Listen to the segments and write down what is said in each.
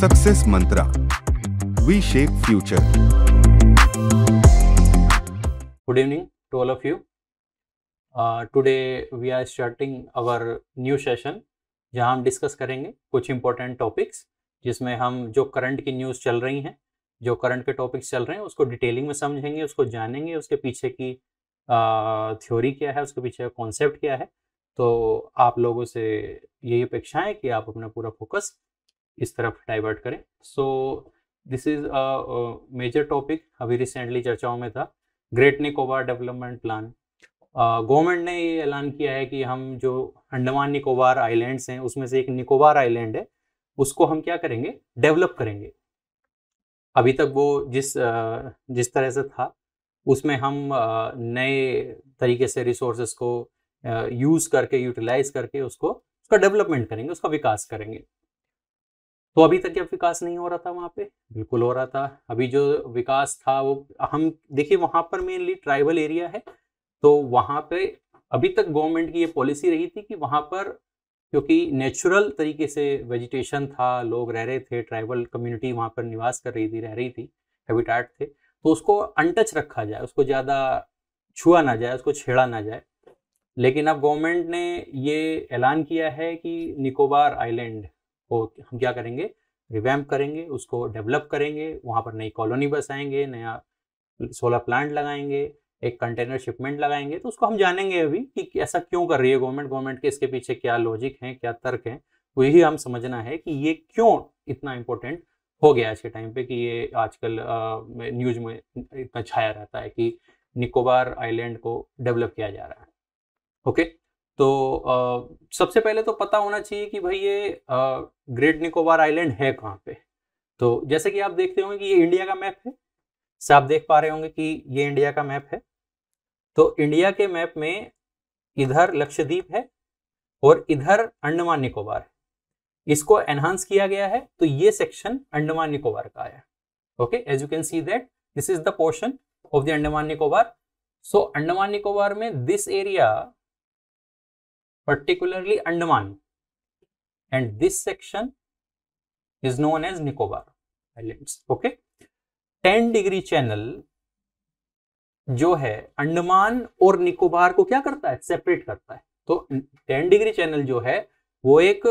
Success mantra we shape future good evening to all of you today we are starting our new session जहां हम discuss करेंगे कुछ important topics जिसमें हम जो करंट की न्यूज़ चल रही हैं जो करंट के टॉपिक्स चल रहे हैं उसको डिटेलिंग में समझेंगे उसको जानेंगे उसके पीछे की थ्योरी क्या है उसके पीछे कॉन्सेप्ट क्या है तो आप लोगों से यही अपेक्षा है कि आप अपना पूरा फोकस इस तरफ डाइवर्ट करें so this is a major topic अभी रिसेंटली चर्चाओं में था great Nicobar development plan government ने ये ऐलान किया है कि हम जो अंडमान निकोबार आइलैंड्स हैं उसमें से एक निकोबार आइलैंड है उसको हम क्या करेंगे डेवलप करेंगे अभी तक वो जिस जिस तरह से था उसमें हम नए तरीके से रिसोर्सेस को यूज़ करके यूटिलाइज करके उसको उसका डेवलपमेंट करेंगे उसका विकास करेंगे तो अभी तक क्या विकास नहीं हो रहा था वहाँ पे बिल्कुल हो रहा था अभी जो विकास था वो हम देखिए वहाँ पर मेनली ट्राइबल एरिया है तो वहाँ पे अभी तक गवर्नमेंट की ये पॉलिसी रही थी कि वहाँ पर क्योंकि नेचुरल तरीके से वेजिटेशन था लोग रह रहे थे ट्राइबल कम्युनिटी वहाँ पर निवास कर रही थी रह रही थी हैबिटाट थे तो उसको अनटच रखा जाए उसको ज़्यादा छुआ ना जाए उसको छेड़ा ना जाए लेकिन अब गवर्नमेंट ने ये ऐलान किया है कि निकोबार आइलैंड को हम क्या करेंगे रिवैम्प करेंगे उसको डेवलप करेंगे वहाँ पर नई कॉलोनी बसाएंगे नया सोलर प्लांट लगाएंगे एक कंटेनर शिपमेंट लगाएंगे तो उसको हम जानेंगे अभी कि ऐसा क्यों कर रही है गवर्नमेंट गवर्नमेंट के इसके पीछे क्या लॉजिक है क्या तर्क है वही हम समझना है कि ये क्यों इतना इम्पोर्टेंट हो गया आज के टाइम पे कि ये आजकल न्यूज में इतना छाया रहता है कि निकोबार आइलैंड को डेवलप किया जा रहा है ओके तो आ, सबसे पहले तो पता होना चाहिए कि भाई ये आ, ग्रेट निकोबार आइलैंड है कहाँ पे तो जैसे कि आप देखते होंगे कि ये इंडिया का मैप है से आप देख पा रहे होंगे कि ये इंडिया का मैप है तो इंडिया के मैप में इधर लक्षद्वीप है और इधर अंडमान निकोबार है इसको एनहांस किया गया है तो ये सेक्शन अंडमान निकोबार का आया okay as you can see that this is the portion of the Andaman Nicobar so Andaman Nicobar में this area particularly Andaman. And this section is known as Nicobar Islands. Okay. 10 degree channel जो है अंडमान और निकोबार को क्या करता है सेपरेट करता है तो 10 डिग्री चैनल जो है वो एक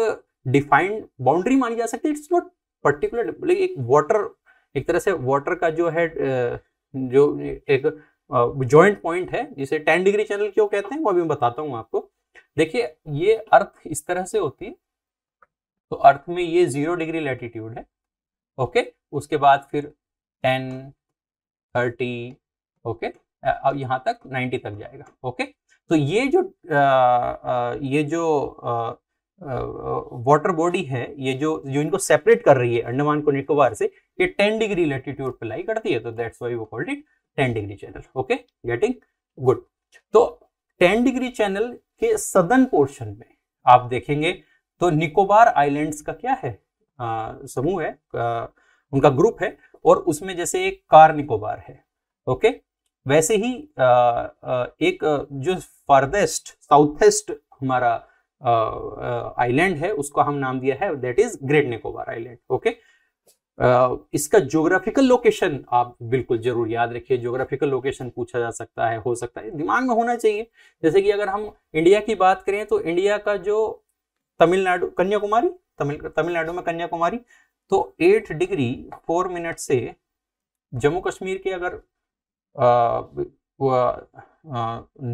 डिफाइंड बाउंड्री मानी जा सकती है इट्स नॉट पर्टिकुलर एक वाटर एक तरह से वाटर का जो है जो एक जॉइंट पॉइंट है जिसे 10 डिग्री चैनल क्यों कहते हैं वो अभी मैं बताता हूँ आपको देखिए ये अर्थ इस तरह से होती है तो अर्थ में ये जीरो डिग्री लैटिट्यूड है ओके उसके बाद फिर टेन थर्टी ओके अब यहां तक नाइन्टी तक जाएगा ओके तो ये जो आ, आ, ये जो वाटर बॉडी है ये जो जो इनको सेपरेट कर रही है अंडमान को निकोबार से ये टेन डिग्री लेटिट्यूड पे लाई करती है तो दैट्स वाई वो called it ten degree channel okay getting good तो टेन डिग्री चैनल के सदन पोर्शन में आप देखेंगे तो निकोबार आइलैंड्स का क्या है समूह है आ, उनका ग्रुप है और उसमें जैसे एक कार निकोबार है ओके वैसे ही आ, आ, एक जो फार्देस्ट साउथेस्ट हमारा आइलैंड है उसका हम नाम दिया है that is great Nicobar island okay इसका ज्योग्राफिकल लोकेशन आप बिल्कुल जरूर याद रखिए ज्योग्राफिकल लोकेशन पूछा जा सकता है हो सकता है दिमाग में होना चाहिए जैसे कि अगर हम इंडिया की बात करें तो इंडिया का जो तमिलनाडु कन्याकुमारी तमिल तमिलनाडु में कन्याकुमारी तो एट डिग्री फोर मिनट से जम्मू कश्मीर के अगर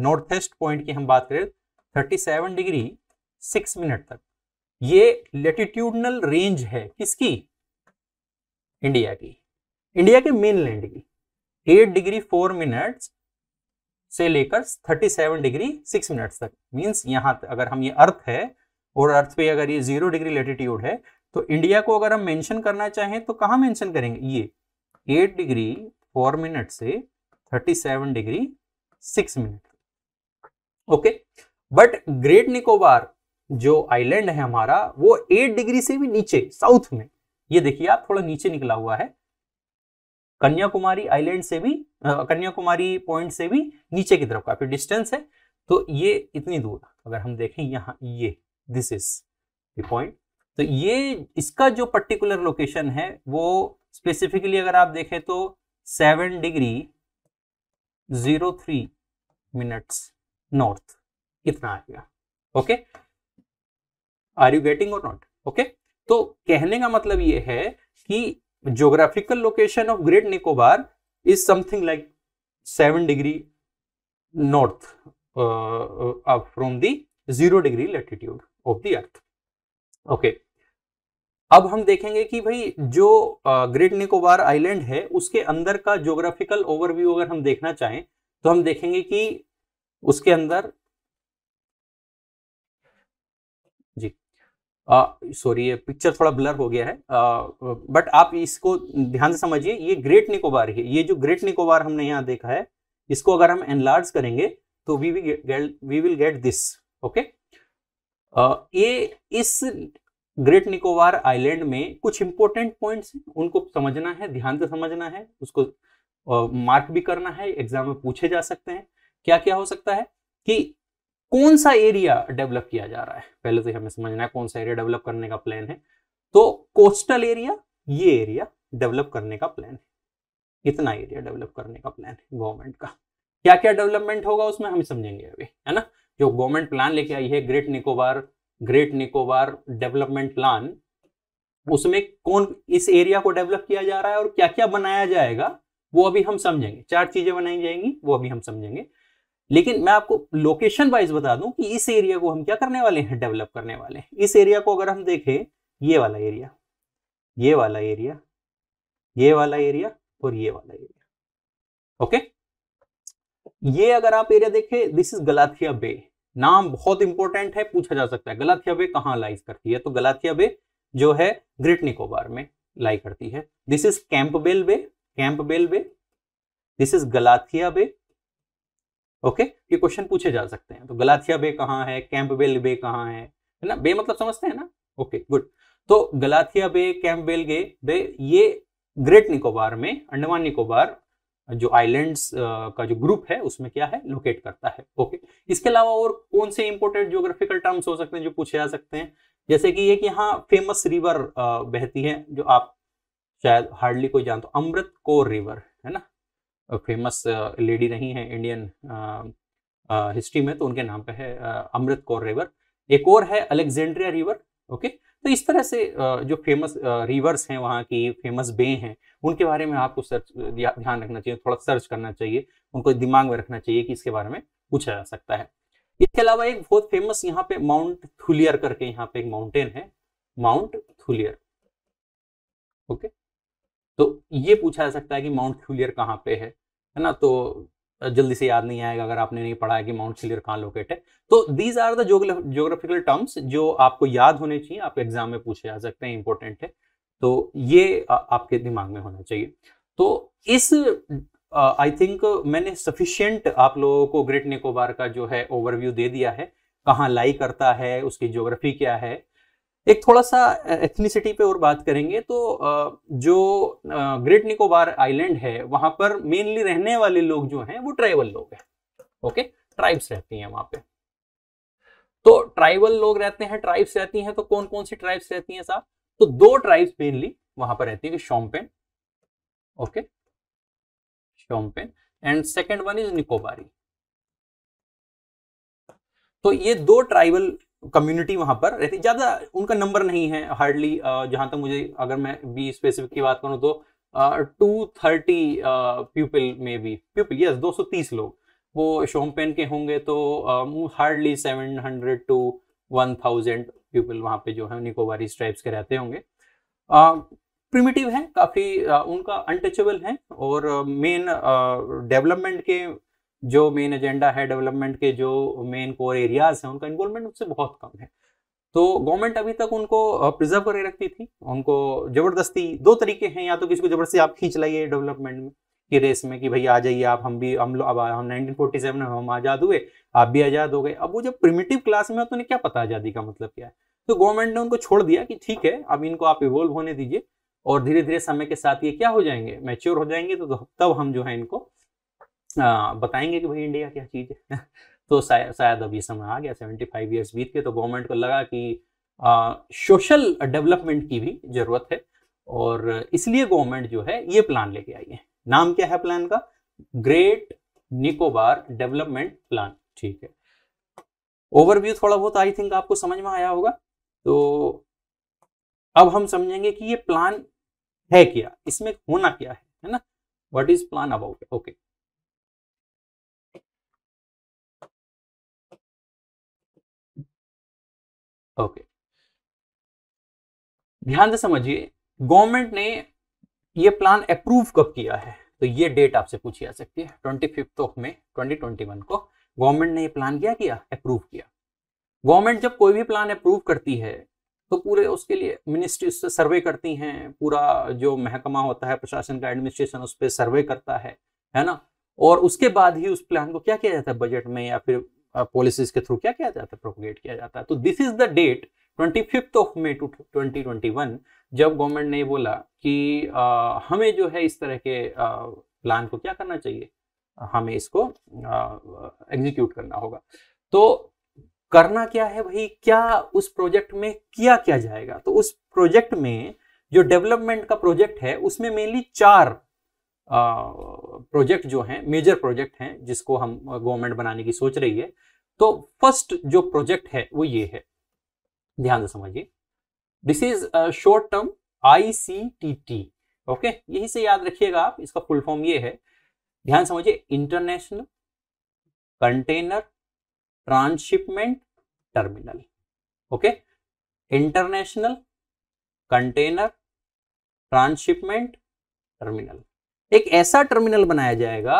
नॉर्थ ईस्ट पॉइंट की हम बात करें thirty seven degree six minute तक ये लेटिट्यूडनल रेंज है किसकी इंडिया की इंडिया के मेनलैंड की एट डिग्री फोर मिनट्स से लेकर 37 डिग्री 6 मिनट्स तक मींस यहाँ अगर हम ये अर्थ है और अर्थ पे अगर ये जीरो डिग्री लेटिट्यूड है तो इंडिया को अगर हम मेंशन करना चाहें तो कहाँ मेंशन करेंगे ये 8 डिग्री 4 मिनट से 37 degree 6 minute okay but great Nicobar जो आइलैंड है हमारा वो 8 डिग्री से भी नीचे साउथ में ये देखिए आप थोड़ा नीचे निकला हुआ है कन्याकुमारी आइलैंड से भी कन्याकुमारी पॉइंट से भी नीचे की तरफ काफी डिस्टेंस है तो ये इतनी दूर अगर हम देखें यहाँ ये दिस इज पॉइंट तो ये इसका जो पर्टिकुलर लोकेशन है वो स्पेसिफिकली अगर आप देखें तो seven degree zero three minutes north इतना आएगा okay are you getting or not okay तो कहने का मतलब ये है कि geographical location of great Nicobar is something like seven degree north from the zero degree latitude of latitude earth okay अब हम देखेंगे कि भाई जो ग्रेट निकोबार आइलैंड है उसके अंदर का ज्योग्राफिकल ओवरव्यू अगर हम देखना चाहें तो हम देखेंगे कि उसके अंदर जी सॉरी ये पिक्चर थोड़ा ब्लर हो गया है बट आप इसको ध्यान से समझिए ये ग्रेट निकोबार है ये जो ग्रेट निकोबार हमने यहाँ देखा है इसको अगर हम एनलार्ज करेंगे तो we will we will get this okay ये इस ग्रेट निकोबार आइलैंड में कुछ इंपॉर्टेंट पॉइंट्स हैं उनको समझना है ध्यान से समझना है उसको मार्क uh, भी करना है एग्जाम में पूछे जा सकते हैं क्या क्या हो सकता है कि कौन सा एरिया डेवलप किया जा रहा है पहले तो हमें समझना है कौन सा एरिया डेवलप करने का प्लान है तो कोस्टल एरिया ये एरिया डेवलप करने का प्लान है इतना एरिया डेवलप करने का प्लान है गवर्नमेंट का क्या क्या डेवलपमेंट होगा उसमें हम समझेंगे अभी है ना जो गवर्नमेंट प्लान लेके आई है great Nicobar great Nicobar development plan उसमें कौन इस एरिया को डेवलप किया जा रहा है और क्या क्या बनाया जाएगा वो अभी हम समझेंगे चार चीजें बनाई जाएंगी वो अभी हम समझेंगे लेकिन मैं आपको लोकेशन वाइज बता दूं कि इस एरिया को हम क्या करने वाले हैं डेवलप करने वाले हैं इस एरिया को अगर हम देखें ये वाला एरिया ये वाला एरिया ये वाला एरिया और ये वाला एरिया ओके ये अगर आप एरिया देखें दिस इज गलाथिया बे नाम बहुत इंपॉर्टेंट है पूछा जा सकता है गलाथिया बे कहां लाइज करती है तो गलाथिया बे जो है ग्रेट निकोबार में लाई करती है this is bell bay bell bay this is Galathea bay okay ये क्वेश्चन पूछे जा सकते हैं तो गलाथिया बे कहाँ है कैंपबेल बे कहाँ है ना बे मतलब समझते हैं ना ओके गुड तो गलाथिया बे कैंपबेल गे बे ये ग्रेट निकोबार में अंडमान निकोबार जो आइलैंड्स का जो ग्रुप है उसमें क्या है लोकेट करता है ओके इसके अलावा और कौन से इंपोर्टेंट जियोग्राफिकल टर्म्स हो सकते हैं जो पूछे जा सकते हैं जैसे कि ये यहाँ फेमस रिवर बहती है जो आप शायद हार्डली कोई जानते हो अमृत कोर रिवर है ना फेमस लेडी रही हैं इंडियन हिस्ट्री में तो उनके नाम पे है अमृत कौर रिवर एक और है अलेक्जेंड्रिया रिवर ओके तो इस तरह से जो फेमस रिवर्स हैं वहाँ की फेमस बे हैं उनके बारे में आपको सर्च ध्यान रखना चाहिए थोड़ा सर्च करना चाहिए उनको दिमाग में रखना चाहिए कि इसके बारे में पूछा जा सकता है इसके अलावा एक बहुत फेमस यहाँ पे माउंट थुलियर करके यहाँ पे एक माउंटेन है माउंट थुलियर ओके तो ये पूछा जा सकता है कि माउंट क्यूलियर कहाँ पे है है ना तो जल्दी से याद नहीं आएगा अगर आपने नहीं पढ़ा है कि माउंट क्यूलियर कहाँ लोकेट है तो these are the geographical terms जो आपको याद होने चाहिए आप एग्जाम में पूछे जा सकते हैं इंपॉर्टेंट है तो ये आपके दिमाग में होना चाहिए तो इस आई थिंक मैंने सफिशियंट आप लोगों को ग्रेट निकोबार का जो है ओवरव्यू दे दिया है कहाँ लाई करता है उसकी ज्योग्राफी क्या है एक थोड़ा सा एथनिसिटी पे और बात करेंगे तो जो ग्रेट निकोबार आइलैंड है वहां पर मेनली रहने वाले लोग जो हैं वो ट्राइबल लोग हैं ओके ट्राइब्स रहती हैं वहां पे तो ट्राइबल लोग रहते हैं ट्राइब्स रहती हैं तो कौन कौन सी ट्राइब्स रहती हैं साहब तो दो ट्राइब्स मेनली वहां पर रहती है Shompen okay Shompen and second one is Nicobari तो ये दो ट्राइबल कम्युनिटी वहाँ पर रहती ज़्यादा उनका नंबर नहीं है हार्डली जहाँ तक मुझे अगर मैं बी स्पेसिफिक की बात करूँ तो टू थर्टी पीपल में भी पीपल यस दो सौ तीस लोग वो शोमपेन के होंगे तो hardly seven hundred to one thousand people वहाँ पे जो है निकोबारी ट्राइब्स के रहते होंगे प्रिमिटिव है काफ़ी उनका अनटचेबल है और मेन डेवलपमेंट के जो मेन एजेंडा है डेवलपमेंट के जो मेन कोर एरियाज हैं उनका इन्वॉल्वमेंट उससे बहुत कम है तो गवर्नमेंट अभी तक उनको प्रिजर्व करके रखती थी उनको जबरदस्ती दो तरीके हैं या तो किसी को जबरदस्ती आप खींच लाइए डेवलपमेंट में की रेस में कि भाई आ जाइए आप हम भी हम लोग अब हम 1947 में हम आज़ाद हुए आप भी आज़ाद हो गए अब वो जब प्रिमेटिव क्लास में हो तो उन्हें क्या पता आज़ादी का मतलब क्या है तो गवर्नमेंट ने उनको छोड़ दिया कि ठीक है अब इनको आप इवोल्व होने दीजिए और धीरे धीरे समय के साथ ये क्या हो जाएंगे मैच्योर हो जाएंगे तो, तो तब हम जो है इनको हाँ, बताएंगे कि भाई इंडिया क्या चीज़ है तो शायद अभी अब ये समय आ गया सेवेंटी फाइव ईयर्स बीत के तो गवर्नमेंट को लगा कि सोशल डेवलपमेंट की भी ज़रूरत है और इसलिए गवर्नमेंट जो है ये प्लान लेके आई है नाम क्या है प्लान का ग्रेट निकोबार डेवलपमेंट प्लान ठीक है ओवरव्यू थोड़ा बहुत आई थिंक आपको समझ में आया होगा तो अब हम समझेंगे कि ये प्लान है क्या इसमें होना क्या है है ना what is plan about okay okay ध्यान से समझिए गवर्नमेंट ने ये प्लान अप्रूव कब किया है तो ये डेट आपसे पूछी जा सकती है twenty fifth of May twenty twenty one को गवर्नमेंट ने ये प्लान क्या किया अप्रूव किया गवर्नमेंट जब कोई भी प्लान अप्रूव करती है तो पूरे उसके लिए मिनिस्ट्री उससे सर्वे करती हैं पूरा जो महकमा होता है प्रशासन का एडमिनिस्ट्रेशन उस पर सर्वे करता है है ना और उसके बाद ही उस प्लान को क्या किया जाता है बजट में या फिर पॉलिसीज के थ्रू क्या किया जाता है प्रोपोगेट किया जाता है तो this is the date twenty fifth of May two twenty twenty one जब गवर्नमेंट ने बोला कि आ, हमें जो है इस तरह के प्लान को क्या करना चाहिए हमें इसको एग्जीक्यूट करना होगा तो करना क्या है भाई क्या उस प्रोजेक्ट में किया क्या जाएगा तो उस प्रोजेक्ट में जो डेवलपमेंट का प्रोजेक्ट है उसमें मेनली चार प्रोजेक्ट जो हैं मेजर प्रोजेक्ट हैं जिसको हम गवर्नमेंट बनाने की सोच रही है तो फर्स्ट जो प्रोजेक्ट है वो ये है ध्यान से समझिए this is short term I C T T okay यही से याद रखिएगा आप इसका फुल फॉर्म ये है ध्यान समझिए international container transshipment terminal okay international container transshipment terminal एक ऐसा टर्मिनल बनाया जाएगा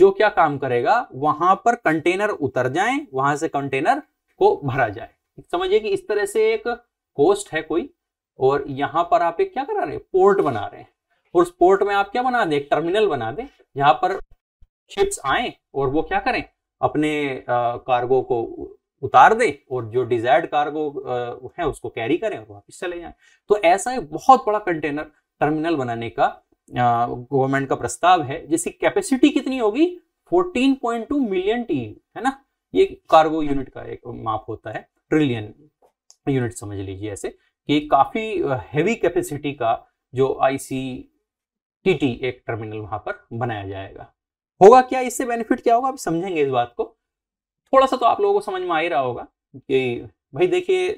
जो क्या काम करेगा वहां पर कंटेनर उतर जाए वहां से कंटेनर को भरा जाए समझिए कि इस तरह से एक कोस्ट है कोई और यहां पर आप एक क्या करा रहे हैं पोर्ट बना रहे हैं और उस पोर्ट में आप क्या बना दें एक टर्मिनल बना दें जहां पर शिप्स आए और वो क्या करें अपने कार्गो को उतार दें और जो डिजायर्ड कार्गो है उसको कैरी करें और वापिस चले जाए तो ऐसा एक बहुत बड़ा कंटेनर टर्मिनल बनाने का गवर्नमेंट का प्रस्ताव है जिसकी कैपेसिटी कितनी होगी 14.2 मिलियन टी है ना ये कार्गो यूनिट का एक माप होता है ट्रिलियन यूनिट समझ लीजिए ऐसे कि काफी हैवी कैपेसिटी का जो आईसी एक टर्मिनल वहां पर बनाया जाएगा होगा क्या इससे बेनिफिट क्या होगा आप समझेंगे इस बात को थोड़ा सा तो आप लोगों को समझ में आ ही रहा होगा कि भाई देखिए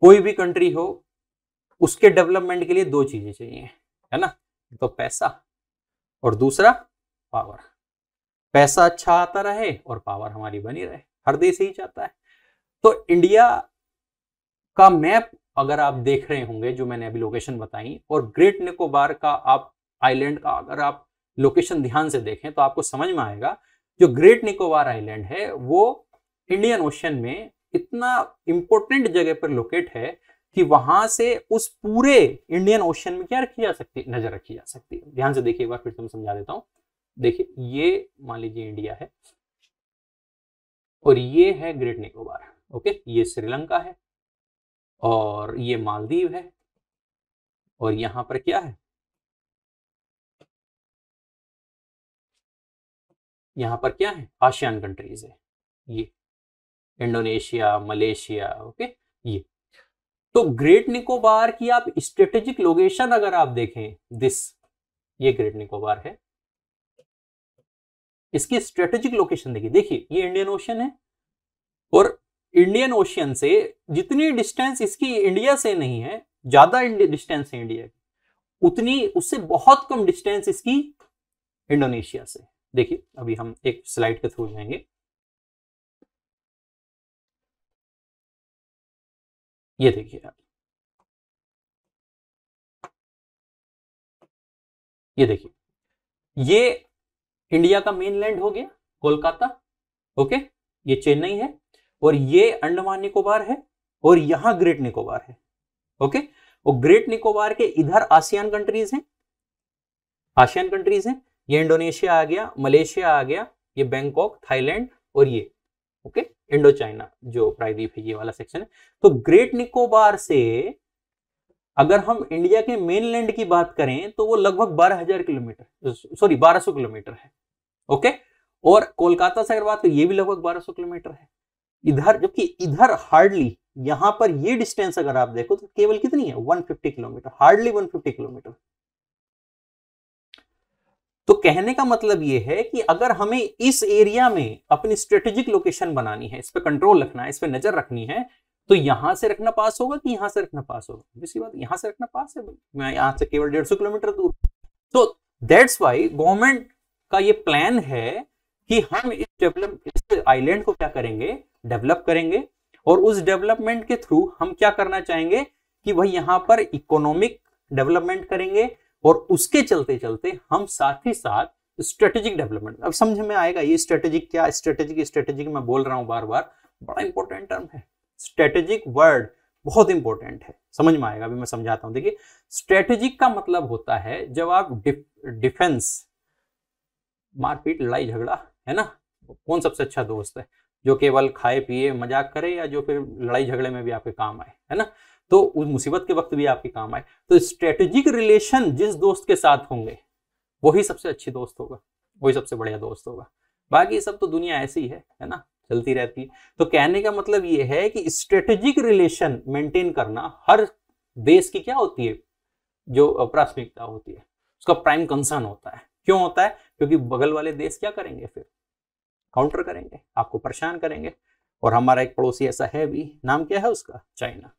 कोई भी कंट्री हो उसके डेवलपमेंट के लिए दो चीजें चाहिए है ना तो पैसा और दूसरा पावर पैसा अच्छा आता रहे और पावर हमारी बनी रहे हर देश यही चाहता है तो इंडिया का मैप अगर आप देख रहे होंगे जो मैंने अभी लोकेशन बताई और ग्रेट निकोबार का आप आइलैंड का अगर आप लोकेशन ध्यान से देखें तो आपको समझ में आएगा जो ग्रेट निकोबार आइलैंड है वो इंडियन ओशन में इतना इंपॉर्टेंट जगह पर लोकेट है कि वहां से उस पूरे इंडियन ओशन में क्या रखी जा सकती है नजर रखी जा सकती है ध्यान से देखिए एक बार फिर से मैं समझा देता हूं देखिए ये मान लीजिए इंडिया है और ये है ग्रेट निकोबार ओके ये श्रीलंका है और ये मालदीव है और यहां पर क्या है यहां पर क्या है आशियान कंट्रीज है ये इंडोनेशिया मलेशिया ओके ये तो ग्रेट निकोबार की आप स्ट्रेटेजिक लोकेशन अगर आप देखें दिस ये ग्रेट निकोबार है इसकी स्ट्रेटेजिक लोकेशन देखिए देखिए ये इंडियन ओशन है और इंडियन ओशियन से जितनी डिस्टेंस इसकी इंडिया से नहीं है ज्यादा डिस्टेंस है इंडिया की उतनी उससे बहुत कम डिस्टेंस इसकी इंडोनेशिया से देखिए अभी हम एक स्लाइड के थ्रू जाएंगे ये देखिए आप ये देखिए ये इंडिया का मेन लैंड हो गया कोलकाता ओके ये चेन्नई है और ये अंडमान निकोबार है और यहां ग्रेट निकोबार है ओके और ग्रेट निकोबार के इधर आसियान कंट्रीज हैं आसियान कंट्रीज हैं ये इंडोनेशिया आ गया मलेशिया आ गया ये बैंकॉक थाईलैंड और ये ओके इंडो चाइना जो प्रायद्वीप है ये वाला सेक्शन है तो ग्रेट निकोबार से अगर हम इंडिया के मेनलैंड की बात करें तो वो लगभग 12000 किलोमीटर सॉरी 1200 किलोमीटर है ओके और कोलकाता से अगर बात करें ये भी लगभग 1200 किलोमीटर है इधर जबकि इधर हार्डली यहां पर ये डिस्टेंस अगर आप देखो तो केवल कितनी है 150 किलोमीटर हार्डली 150 किलोमीटर तो कहने का मतलब यह है कि अगर हमें इस एरिया में अपनी स्ट्रेटेजिक लोकेशन बनानी है इस पर कंट्रोल रखना है इस पर नजर रखनी है तो यहां से रखना पास होगा कि यहां से रखना पास होगा दूसरी बात यहां से रखना पास है मैं यहां से केवल डेढ़ सौ किलोमीटर दूर तो दैट्स वाई गवर्नमेंट का ये प्लान है कि हम इस डेवलप इस आइलैंड को क्या करेंगे डेवलप करेंगे और उस डेवलपमेंट के थ्रू हम क्या करना चाहेंगे कि वही यहां पर इकोनॉमिक डेवलपमेंट करेंगे और उसके चलते चलते हम साथ ही साथ स्ट्रेटेजिक डेवलपमेंट अब समझ में आएगा ये स्ट्रेटेजिक क्या स्ट्रेटेजिक स्ट्रेटेजिक मैं बोल रहा हूँ बार बार बड़ा इंपॉर्टेंट टर्म है स्ट्रेटेजिक वर्ड बहुत इंपॉर्टेंट है समझ में आएगा अभी मैं समझाता हूँ देखिए स्ट्रेटेजिक का मतलब होता है जब आप डिफेंस मारपीट लड़ाई झगड़ा है ना कौन सबसे अच्छा दोस्त है जो केवल खाए पिए मजाक करे या जो फिर लड़ाई झगड़े में भी आपके काम आए है ना तो उस मुसीबत के वक्त भी आपके काम आए तो स्ट्रेटेजिक रिलेशन जिस दोस्त के साथ होंगे वही सबसे अच्छी दोस्त होगा वही सबसे बढ़िया दोस्त होगा बाकी सब तो दुनिया ऐसी है है ना चलती रहती है तो कहने का मतलब ये है कि स्ट्रेटेजिक रिलेशन मेंटेन करना हर देश की क्या होती है जो प्राथमिकता होती है उसका प्राइम कंसर्न होता है क्यों होता है क्योंकि बगल वाले देश क्या करेंगे फिर काउंटर करेंगे आपको परेशान करेंगे और हमारा एक पड़ोसी ऐसा है भी नाम क्या है उसका चाइना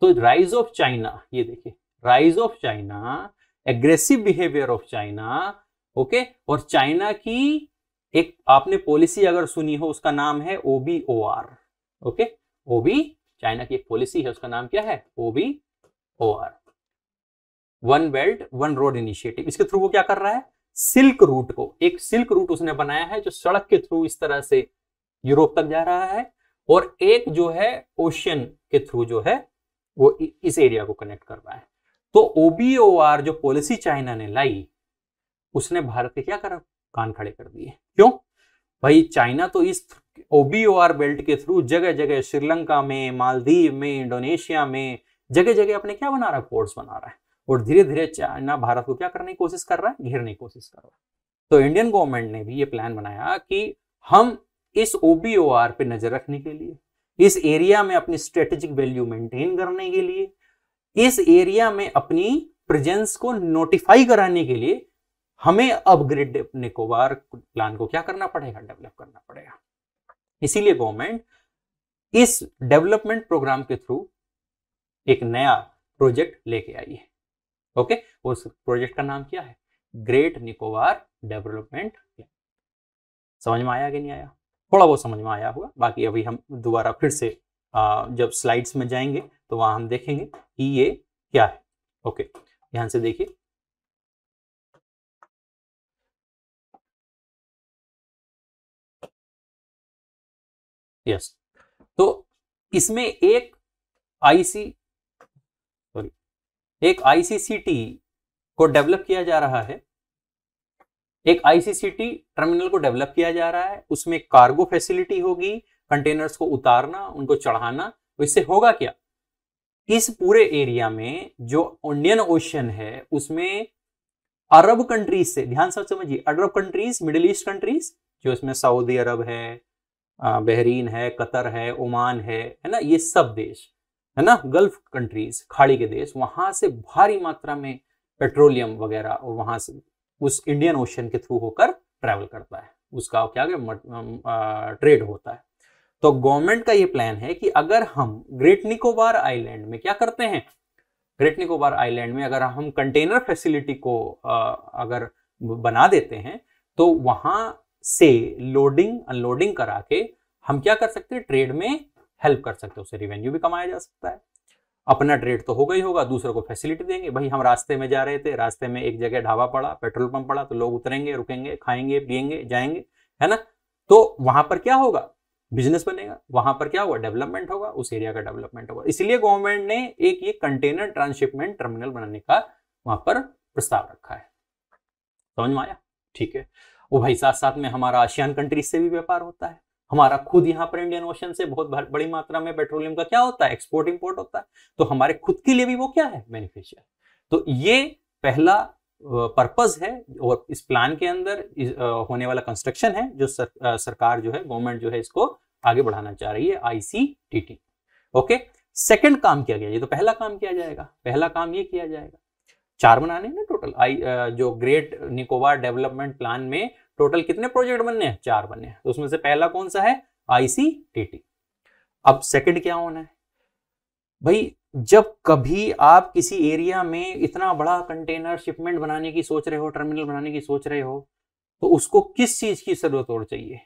तो राइज ऑफ चाइना ये देखिए rise of China aggressive behaviour of China okay और चाइना की एक आपने पॉलिसी अगर सुनी हो उसका नाम है आर ओके ओबी चाइना की एक पॉलिसी है उसका नाम क्या है O R one belt one road initiative इसके थ्रू वो क्या कर रहा है सिल्क रूट को एक सिल्क रूट उसने बनाया है जो सड़क के थ्रू इस तरह से यूरोप तक जा रहा है और एक जो है ओशियन के थ्रू जो है वो इस एरिया को कनेक्ट कर रहा है तो ओबीओआर जो पॉलिसी चाइना ने लाई उसने भारत के क्या कर कान खड़े कर दिए क्यों भाई चाइना तो इस ओबीओआर बेल्ट के थ्रू जगह जगह श्रीलंका में मालदीव में इंडोनेशिया में जगह जगह अपने क्या बना रहा है पोर्ट्स बना रहा है और धीरे धीरे चाइना भारत को क्या करने की कोशिश कर रहा है घेरने की कोशिश कर रहा है तो इंडियन गवर्नमेंट ने भी ये प्लान बनाया कि हम इस ओबीओआर पे नजर रखने के लिए इस एरिया में अपनी स्ट्रेटेजिक वैल्यू मेंटेन करने के लिए इस एरिया में अपनी प्रेजेंस को नोटिफाई कराने के लिए हमें अपग्रेड निकोबार प्लान को क्या करना पड़ेगा डेवलप करना पड़ेगा इसीलिए गवर्नमेंट इस डेवलपमेंट प्रोग्राम के थ्रू एक नया प्रोजेक्ट लेके आई है ओके उस प्रोजेक्ट का नाम क्या है ग्रेट निकोबार डेवलपमेंट समझ में आया कि नहीं आया थोड़ा बहुत समझ में आया होगा बाकी अभी हम दोबारा फिर से आ, जब स्लाइड्स में जाएंगे तो वहां हम देखेंगे कि ये क्या है ओके ध्यान से देखिए यस तो इसमें एक आईसी सॉरी एक आईसीसीटी को डेवलप किया जा रहा है एक आईसीसीटी टर्मिनल को डेवलप किया जा रहा है उसमें कार्गो फैसिलिटी होगी कंटेनर्स को उतारना उनको चढ़ाना तो इससे होगा क्या इस पूरे एरिया में जो इंडियन ओशन है उसमें अरब कंट्रीज से ध्यान से समझिए Arab countries middle east countries जो इसमें सऊदी अरब है बहरीन है कतर है ओमान है है ना ये सब देश है ना गल्फ कंट्रीज खाड़ी के देश वहां से भारी मात्रा में पेट्रोलियम वगैरह और वहां से उस इंडियन ओशन के थ्रू होकर ट्रैवल करता है उसका क्या ट्रेड होता है तो गवर्नमेंट का ये प्लान है कि अगर हम ग्रेट निकोबार आइलैंड में क्या करते हैं ग्रेट निकोबार आइलैंड में अगर हम कंटेनर फैसिलिटी को अगर बना देते हैं तो वहां से लोडिंग अनलोडिंग करा के हम क्या कर सकते हैं ट्रेड में हेल्प कर सकते हैं उससे रिवेन्यू भी कमाया जा सकता है अपना ट्रेड तो हो ही होगा दूसरों को फैसिलिटी देंगे भाई हम रास्ते में जा रहे थे रास्ते में एक जगह ढाबा पड़ा पेट्रोल पंप पड़ा तो लोग उतरेंगे रुकेंगे खाएंगे पियेंगे जाएंगे है ना तो वहां पर क्या होगा बिजनेस बनेगा वहां पर क्या होगा डेवलपमेंट होगा उस एरिया का डेवलपमेंट होगा इसलिए गवर्नमेंट ने एक ये कंटेनर ट्रांसशिपमेंट टर्मिनल बनाने का वहां पर प्रस्ताव रखा है समझ में आया ठीक है वो भाई साथ साथ में हमारा आशियान कंट्रीज से भी व्यापार होता है हमारा खुद यहाँ पर इंडियन ओशन से बहुत बड़ी मात्रा में पेट्रोलियम का क्या होता है एक्सपोर्ट इंपोर्ट होता है तो हमारे खुद के लिए भी वो क्या है बेनिफिशियल तो ये पहला पर्पज है और इस प्लान के अंदर होने वाला कंस्ट्रक्शन है जो सर, सरकार जो है गवर्नमेंट जो है इसको आगे बढ़ाना चाह रही है आईसीटीटी ओके सेकंड काम किया गया ये तो पहला काम किया जाएगा पहला काम ये किया जाएगा चार बनाने ना टोटल आई जो ग्रेट निकोबार डेवलपमेंट प्लान में टोटल कितने प्रोजेक्ट बनने हैं चार बनने हैं तो उसमें से पहला कौन सा है आईसीटीटी अब सेकंड क्या होना है भाई जब कभी आप किसी एरिया में इतना बड़ा कंटेनर शिपमेंट बनाने की सोच रहे हो टर्मिनल बनाने की सोच रहे हो तो उसको किस चीज की जरूरत और चाहिए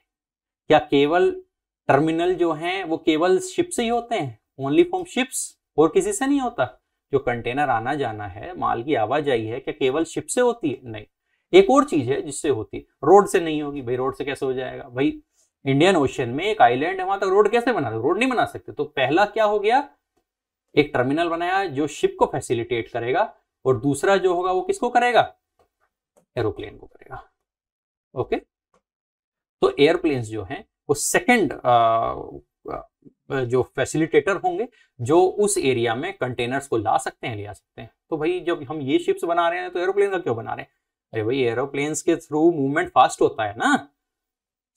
क्या केवल टर्मिनल जो हैं वो केवल शिप से ही होते हैं ओनली फॉर्म शिप्स और किसी से नहीं होता जो कंटेनर आना जाना है माल की आवाजाही है क्या केवल शिप से होती है नहीं एक और चीज है जिससे होती रोड से नहीं होगी भाई रोड से कैसे हो जाएगा भाई इंडियन ओशन में एक आइलैंड है वहां तक रोड कैसे बना रोड नहीं बना सकते तो पहला क्या हो गया एक टर्मिनल बनाया जो शिप को फैसिलिटेट करेगा और दूसरा जो होगा वो किसको करेगा एरोप्लेन को करेगा ओके तो एयरप्लेन जो हैं वो सेकंड जो फैसिलिटेटर होंगे जो उस एरिया में कंटेनर्स को ला सकते हैं ले आ सकते हैं तो भाई जब हम ये शिप्स बना रहे हैं तो एरोप्लेन का क्यों बना रहे हैं अरे भाई एरोप्लेन्स के थ्रू मूवमेंट फास्ट होता है ना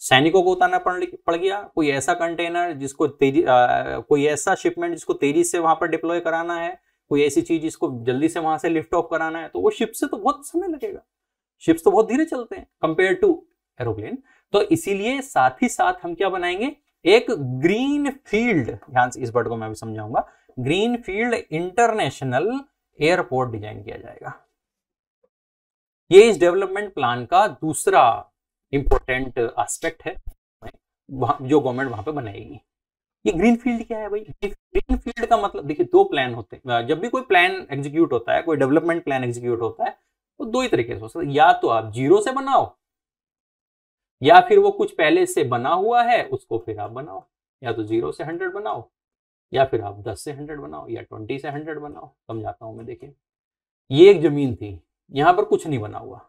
सैनिकों को उतारना पड़ पड़ गया कोई ऐसा कंटेनर जिसको तेजी कोई ऐसा शिपमेंट जिसको तेजी से वहां पर डिप्लॉय कराना है कोई ऐसी चीज जिसको जल्दी से वहां से लिफ्ट ऑफ कराना है तो वो शिप से तो बहुत समय लगेगा शिप्स तो बहुत धीरे चलते हैं कंपेयर टू एरोप्लेन तो इसीलिए साथ ही साथ हम क्या बनाएंगे एक ग्रीन फील्ड ध्यान से इस बर्ड को मैं भी समझाऊंगा green field international airport design किया जाएगा ये इस डेवलपमेंट प्लान का दूसरा इंपॉर्टेंट एस्पेक्ट है जो गवर्नमेंट वहां पे बनाएगी ये ग्रीन फील्ड क्या है भाई ग्रीन फील्ड का मतलब देखिए दो प्लान होते हैं जब भी कोई प्लान एग्जीक्यूट होता है कोई डेवलपमेंट प्लान एग्जीक्यूट होता है तो दो ही तरीके से हो सकता है या तो आप जीरो से बनाओ या फिर वो कुछ पहले से बना हुआ है उसको फिर आप बनाओ या तो जीरो से हंड्रेड बनाओ या फिर आप दस से हंड्रेड बनाओ या ट्वेंटी से हंड्रेड बनाओ समझाता हूं मैं देखिए ये एक जमीन थी यहां पर कुछ नहीं बना हुआ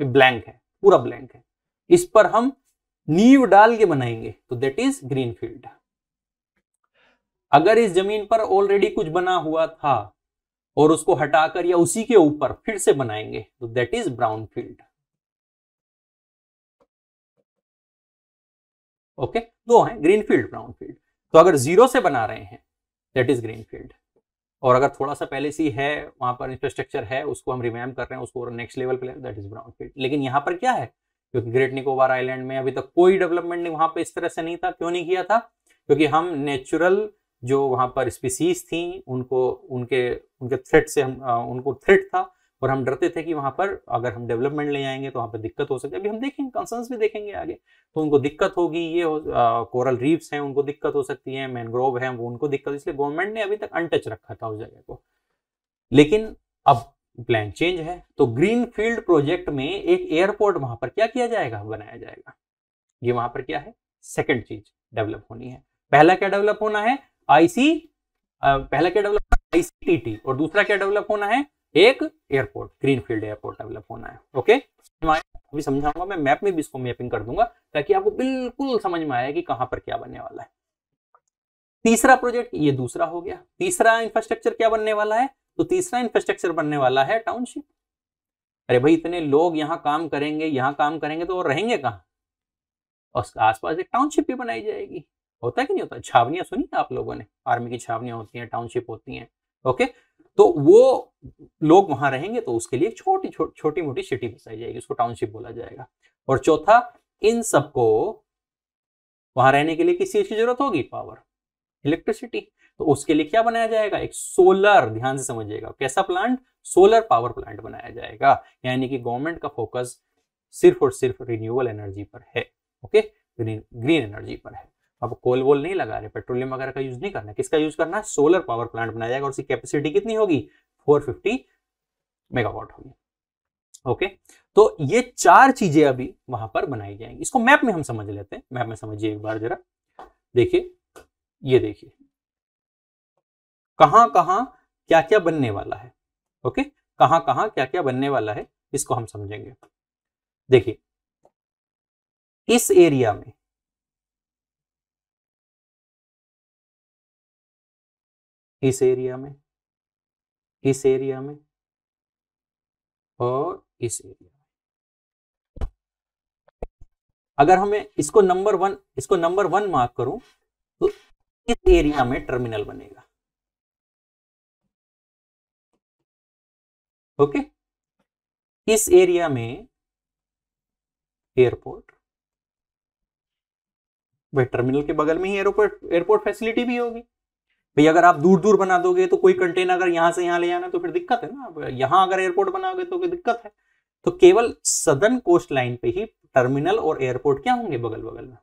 ये ब्लैंक है पूरा ब्लैंक है इस पर हम नीव डाल के बनाएंगे तो दैट इज ग्रीन फील्ड अगर इस जमीन पर ऑलरेडी कुछ बना हुआ था और उसको हटाकर या उसी के ऊपर फिर से बनाएंगे तो that is brown field okay दो हैं ग्रीन फील्ड ब्राउन फील्ड तो अगर जीरो से बना रहे हैं दैट इज ग्रीन फील्ड और अगर थोड़ा सा पहले सी है वहाँ पर इंफ्रास्ट्रक्चर है उसको हम रिवैम कर रहे हैं उसको नेक्स्ट लेवल पर दैट इज ब्राउन फील्ड लेकिन यहाँ पर क्या है क्योंकि ग्रेट निकोबार आइलैंड में अभी तक कोई डेवलपमेंट नहीं वहाँ पर इस तरह से नहीं था क्यों नहीं किया था क्योंकि हम नेचुरल जो वहाँ पर स्पीसीज थी उनको उनके उनके थ्रेट से हम उनको थ्रेट था और हम डरते थे कि वहां पर अगर हम डेवलपमेंट ले आएंगे तो वहां पर दिक्कत हो सकती है अभी हम देखेंगे कंसर्न भी देखेंगे आगे तो उनको दिक्कत होगी ये हो, आ, कोरल रीफ्स हैं उनको दिक्कत हो सकती है मैनग्रोव है वो उनको दिक्कत इसलिए गवर्नमेंट ने अभी तक अनटच रखा था उस जगह को लेकिन अब प्लान चेंज है तो ग्रीन फील्ड प्रोजेक्ट में एक एयरपोर्ट वहां पर क्या किया जाएगा बनाया जाएगा ये वहां पर क्या है सेकेंड चीज डेवलप होनी है पहला क्या डेवलप होना है आईसी पहला क्या डेवलप आईसीटीटी और दूसरा क्या डेवलप होना है एक एयरपोर्ट ग्रीनफील्ड एयरपोर्ट डेवलप होना है ओके अभी समझाऊंगा मैं मैप में भी इसको मैपिंग कर दूंगा ताकि आपको बिल्कुल समझ में आए कि कहां पर क्या बनने वाला है तीसरा प्रोजेक्ट ये दूसरा हो गया तीसरा इंफ्रास्ट्रक्चर क्या बनने वाला है तो तीसरा इंफ्रास्ट्रक्चर बनने वाला है टाउनशिप अरे भाई इतने लोग यहाँ काम करेंगे यहाँ काम करेंगे तो वो रहेंगे कहाँ और उसके आसपास एक टाउनशिप भी बनाई जाएगी होता है कि नहीं होता छावनियां सुनी आप लोगों ने आर्मी की छावनियां होती हैं टाउनशिप होती हैं ओके तो वो लोग वहां रहेंगे तो उसके लिए छोटी छोटी छोटी मोटी सिटी बसाई जाएगी उसको टाउनशिप बोला जाएगा और चौथा इन सबको वहां रहने के लिए किस चीज की जरूरत होगी पावर इलेक्ट्रिसिटी तो उसके लिए क्या बनाया जाएगा एक सोलर ध्यान से समझिएगा कैसा प्लांट सोलर पावर प्लांट बनाया जाएगा यानी कि गवर्नमेंट का फोकस सिर्फ और सिर्फ रिन्यूएबल एनर्जी पर है ओके ग्रीन ग्रीन एनर्जी पर है अब कोल वोल नहीं लगा रहे पेट्रोलियम वगैरह का यूज नहीं करना किसका यूज करना है सोलर पावर प्लांट बनाया जाएगा और उसकी कैपेसिटी कितनी होगी 450 मेगावाट होगी ओके तो ये चार चीजें अभी वहां पर बनाई जाएंगी इसको मैप में हम समझ लेते हैं मैप में समझिए एक बार जरा देखिए ये देखिए कहां कहां क्या क्या बनने वाला है ओके कहां कहां क्या क्या बनने वाला है इसको हम समझेंगे देखिए इस एरिया में इस एरिया में इस एरिया में और इस एरिया में अगर हमें इसको नंबर वन इसको नंबर वन मार्क करूं तो इस एरिया में टर्मिनल बनेगा ओके इस एरिया में एयरपोर्ट भाई टर्मिनल के बगल में ही एयरपोर्ट एयरपोर्ट फैसिलिटी भी होगी भाई अगर आप दूर दूर बना दोगे तो कोई कंटेनर अगर यहाँ से यहाँ ले जाना तो फिर दिक्कत है ना यहाँ अगर एयरपोर्ट बनाओगे तो दिक्कत है तो केवल सदर्न कोस्ट लाइन पे ही टर्मिनल और एयरपोर्ट क्या होंगे बगल बगल में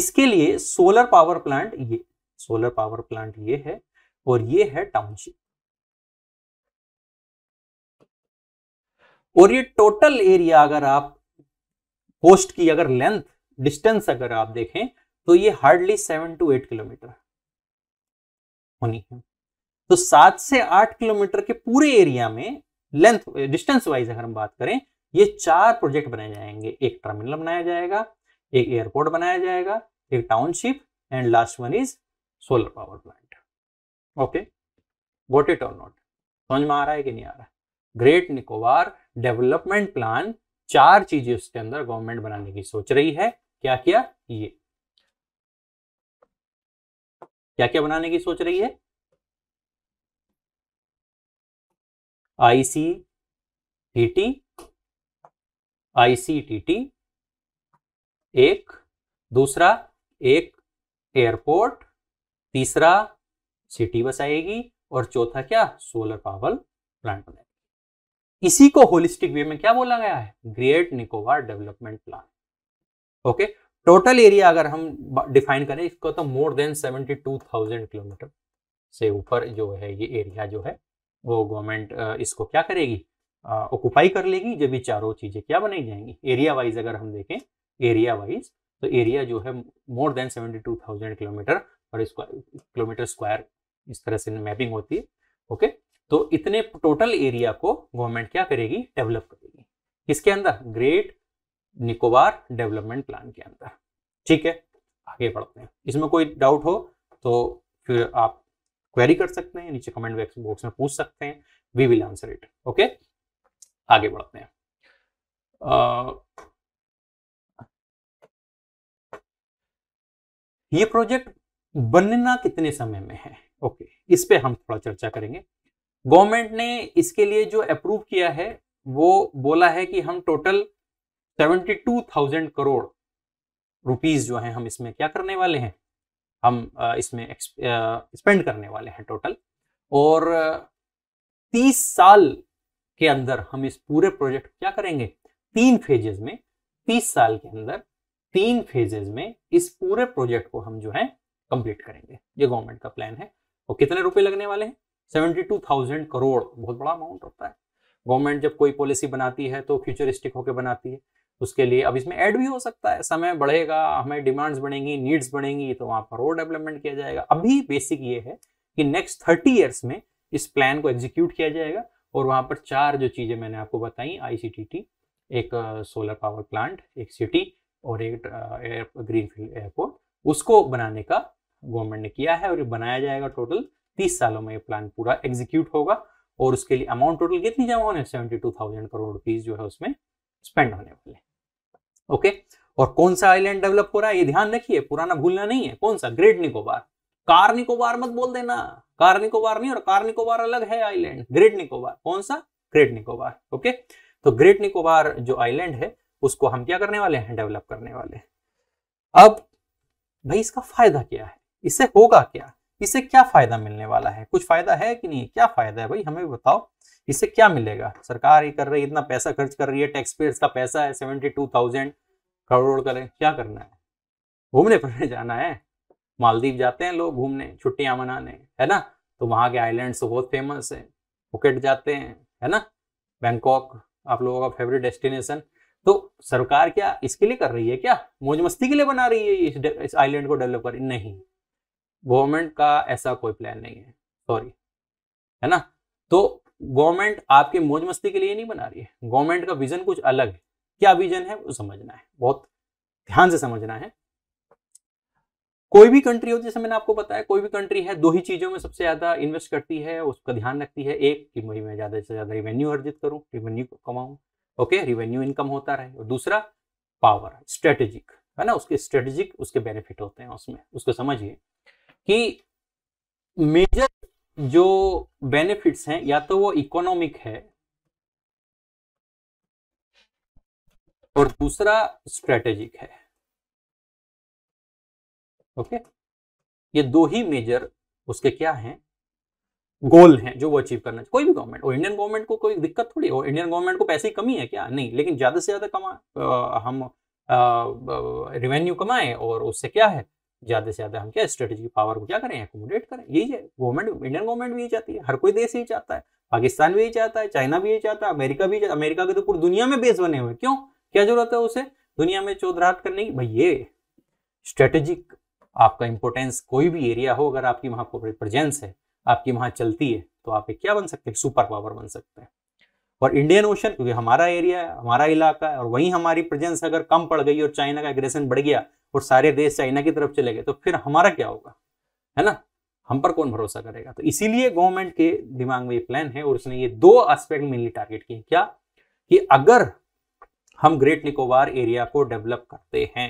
इसके लिए सोलर पावर प्लांट ये सोलर पावर प्लांट ये है और ये है टाउनशिप और ये टोटल एरिया अगर आप कोस्ट की अगर लेंथ डिस्टेंस अगर आप देखें तो ये hardly seven to eight kilometre है होनी है तो सात से आठ किलोमीटर के पूरे एरिया में लेंथ डिस्टेंस वाइज अगर हम बात करें ये चार प्रोजेक्ट बनाए जाएंगे एक टर्मिनल बनाया जाएगा एक एयरपोर्ट बनाया जाएगा एक township and last one is solar power plant okay what it or not समझ में आ रहा है कि नहीं आ रहा ग्रेट निकोबार डेवलपमेंट प्लान चार चीजें उसके अंदर गवर्नमेंट बनाने की सोच रही है क्या किया ये क्या क्या बनाने की सोच रही है आईसी टी टी एक दूसरा एक एयरपोर्ट तीसरा सिटी बस आएगी और चौथा क्या सोलर पावर प्लांट बनाएगी इसी को होलिस्टिक वे में क्या बोला गया है great Nicobar development plan okay total area अगर हम डिफाइन करें इसको तो more than seventy two thousand kilometre से ऊपर जो है ये एरिया जो है वो गवर्नमेंट इसको क्या करेगी ऑक्यूपाई कर लेगी जब ये चारों चीज़ें क्या बनाई जाएंगी एरिया वाइज अगर हम देखें एरिया वाइज तो एरिया जो है more than seventy two thousand kilometre और किलोमीटर स्क्वायर इस तरह से मैपिंग होती है ओके तो इतने टोटल एरिया को गवर्नमेंट क्या करेगी डेवलप करेगी किसके अंदर ग्रेट निकोबार डेवलपमेंट प्लान के अंदर ठीक है आगे बढ़ते हैं इसमें कोई डाउट हो तो फिर आप क्वेरी कर सकते हैं नीचे कमेंट बॉक्स में पूछ सकते हैं we will answer it okay आगे बढ़ते हैं आ, ये प्रोजेक्ट बनना कितने समय में है ओके इस पर हम थोड़ा चर्चा करेंगे गवर्नमेंट ने इसके लिए जो अप्रूव किया है वो बोला है कि हम टोटल 72,000 करोड़ रुपीस जो है हम इसमें क्या करने वाले हैं हम इसमें स्पेंड करने वाले हैं टोटल और तीस साल के अंदर हम इस पूरे प्रोजेक्ट क्या करेंगे तीन फेजेज में 30 साल के अंदर तीन फेजेज में इस पूरे प्रोजेक्ट को हम जो है कंप्लीट करेंगे ये गवर्नमेंट का प्लान है और कितने रुपए लगने वाले हैं सेवेंटी टू थाउजेंड करोड़ बहुत बड़ा अमाउंट होता है गवर्नमेंट जब कोई पॉलिसी बनाती है तो फ्यूचरिस्टिक होकर बनाती है उसके लिए अब इसमें ऐड भी हो सकता है समय बढ़ेगा हमें डिमांड्स बढ़ेंगी नीड्स बढ़ेंगी तो वहाँ पर और डेवलपमेंट किया जाएगा अभी बेसिक ये है कि नेक्स्ट थर्टी ईयर्स में इस प्लान को एग्जीक्यूट किया जाएगा और वहाँ पर चार जो चीज़ें मैंने आपको बताई आईसीटी एक सोलर पावर प्लांट एक सिटी और एक ग्रीन फील्ड एयरपोर्ट उसको बनाने का गवर्नमेंट ने किया है और ये बनाया जाएगा टोटल तीस सालों में ये प्लान पूरा एग्जीक्यूट होगा और उसके लिए अमाउंट टोटल कितनी जमा होने seventy two thousand crore rupees जो है उसमें स्पेंड होने वाले हैं ओके और कौन सा आइलैंड डेवलप हो रहा है ये ध्यान रखिए पुराना भूलना नहीं है कौन सा ग्रेट निकोबार कार निकोबार मत बोल देना कार निकोबार नहीं और कार निकोबार अलग है आइलैंड ग्रेट निकोबार कौन सा ग्रेट निकोबार ओके तो ग्रेट निकोबार जो आइलैंड है उसको हम क्या करने वाले हैं डेवलप करने वाले अब भाई इसका फायदा क्या है इससे होगा क्या इससे क्या फायदा मिलने वाला है कुछ फायदा है कि नहीं क्या फायदा है भाई हमें बताओ इससे क्या मिलेगा सरकार ये कर रही है इतना पैसा खर्च कर रही है टैक्स पेयर्स का पैसा है सेवेंटी टू थाउजेंड करोड़ करें क्या करना है घूमने फिरने जाना है मालदीव जाते हैं लोग घूमने छुट्टियां मनाने है ना तो वहां के आइलैंड्स तो बहुत फेमस है फुकेट जाते हैं है ना बैंकॉक आप लोगों का फेवरेट डेस्टिनेशन तो सरकार क्या इसके लिए कर रही है क्या मौज मस्ती के लिए बना रही है इस आइलैंड को डेवलप कर नहीं गवर्नमेंट का ऐसा कोई प्लान नहीं है सॉरी है ना तो गवर्नमेंट आपके मौज मस्ती के लिए नहीं बना रही है गवर्नमेंट का विजन कुछ अलग है क्या विजन है वो समझना है बहुत ध्यान से समझना है कोई भी कंट्री हो जैसे मैंने आपको बताया कोई भी कंट्री है दो ही चीजों में सबसे ज्यादा इन्वेस्ट करती है उसका ध्यान रखती है एक कि मैं ज्यादा से ज्यादा रिवेन्यू अर्जित करूं रिवेन्यू कमाऊं ओके रिवेन्यू इनकम होता रहे और दूसरा पावर स्ट्रेटेजिक है ना उसके स्ट्रेटेजिक उसके बेनिफिट होते हैं उसमें उसको समझिए कि मेजर जो बेनिफिट्स हैं या तो वो इकोनॉमिक है और दूसरा स्ट्रेटेजिक है ओके ये दो ही मेजर उसके क्या हैं गोल हैं जो वो अचीव करना चाहिए कोई भी गवर्नमेंट और इंडियन गवर्नमेंट को कोई दिक्कत थोड़ी और इंडियन गवर्नमेंट को पैसे की कमी है क्या नहीं लेकिन ज्यादा से ज्यादा कमा आ, हम रेवेन्यू कमाए और उससे क्या है ज़्यादा से ज़्यादा हम क्या स्ट्रेटेजिक पावर को क्या करें एकोमोडेट करें यही है गवर्नमेंट इंडियन गवर्नमेंट भी यही चाहती है हर कोई देश यही चाहता है पाकिस्तान भी यही चाहता है चाइना भी यही चाहता है अमेरिका भी अमेरिका के तो पूरी दुनिया में बेस बने हुए क्यों क्या जरूरत है उसे दुनिया में चौधराहत करने की भाई ये स्ट्रेटेजिक आपका इंपोर्टेंस कोई भी एरिया हो अगर आपकी वहां प्रेजेंस है आपकी वहां चलती है तो आप एक क्या बन सकते हैं सुपर पावर बन सकते हैं और इंडियन ओशन क्योंकि हमारा एरिया है हमारा इलाका है और वहीं हमारी प्रेजेंस अगर कम पड़ गई और चाइना का एग्रेशन बढ़ गया और सारे देश चाइना की तरफ चले गए तो फिर हमारा क्या होगा है ना हम पर कौन भरोसा करेगा तो इसीलिए गवर्नमेंट के दिमाग में ये प्लान है और उसने ये दो एस्पेक्ट मेनली टारगेट किए क्या कि अगर हम ग्रेट निकोबार एरिया को डेवलप करते हैं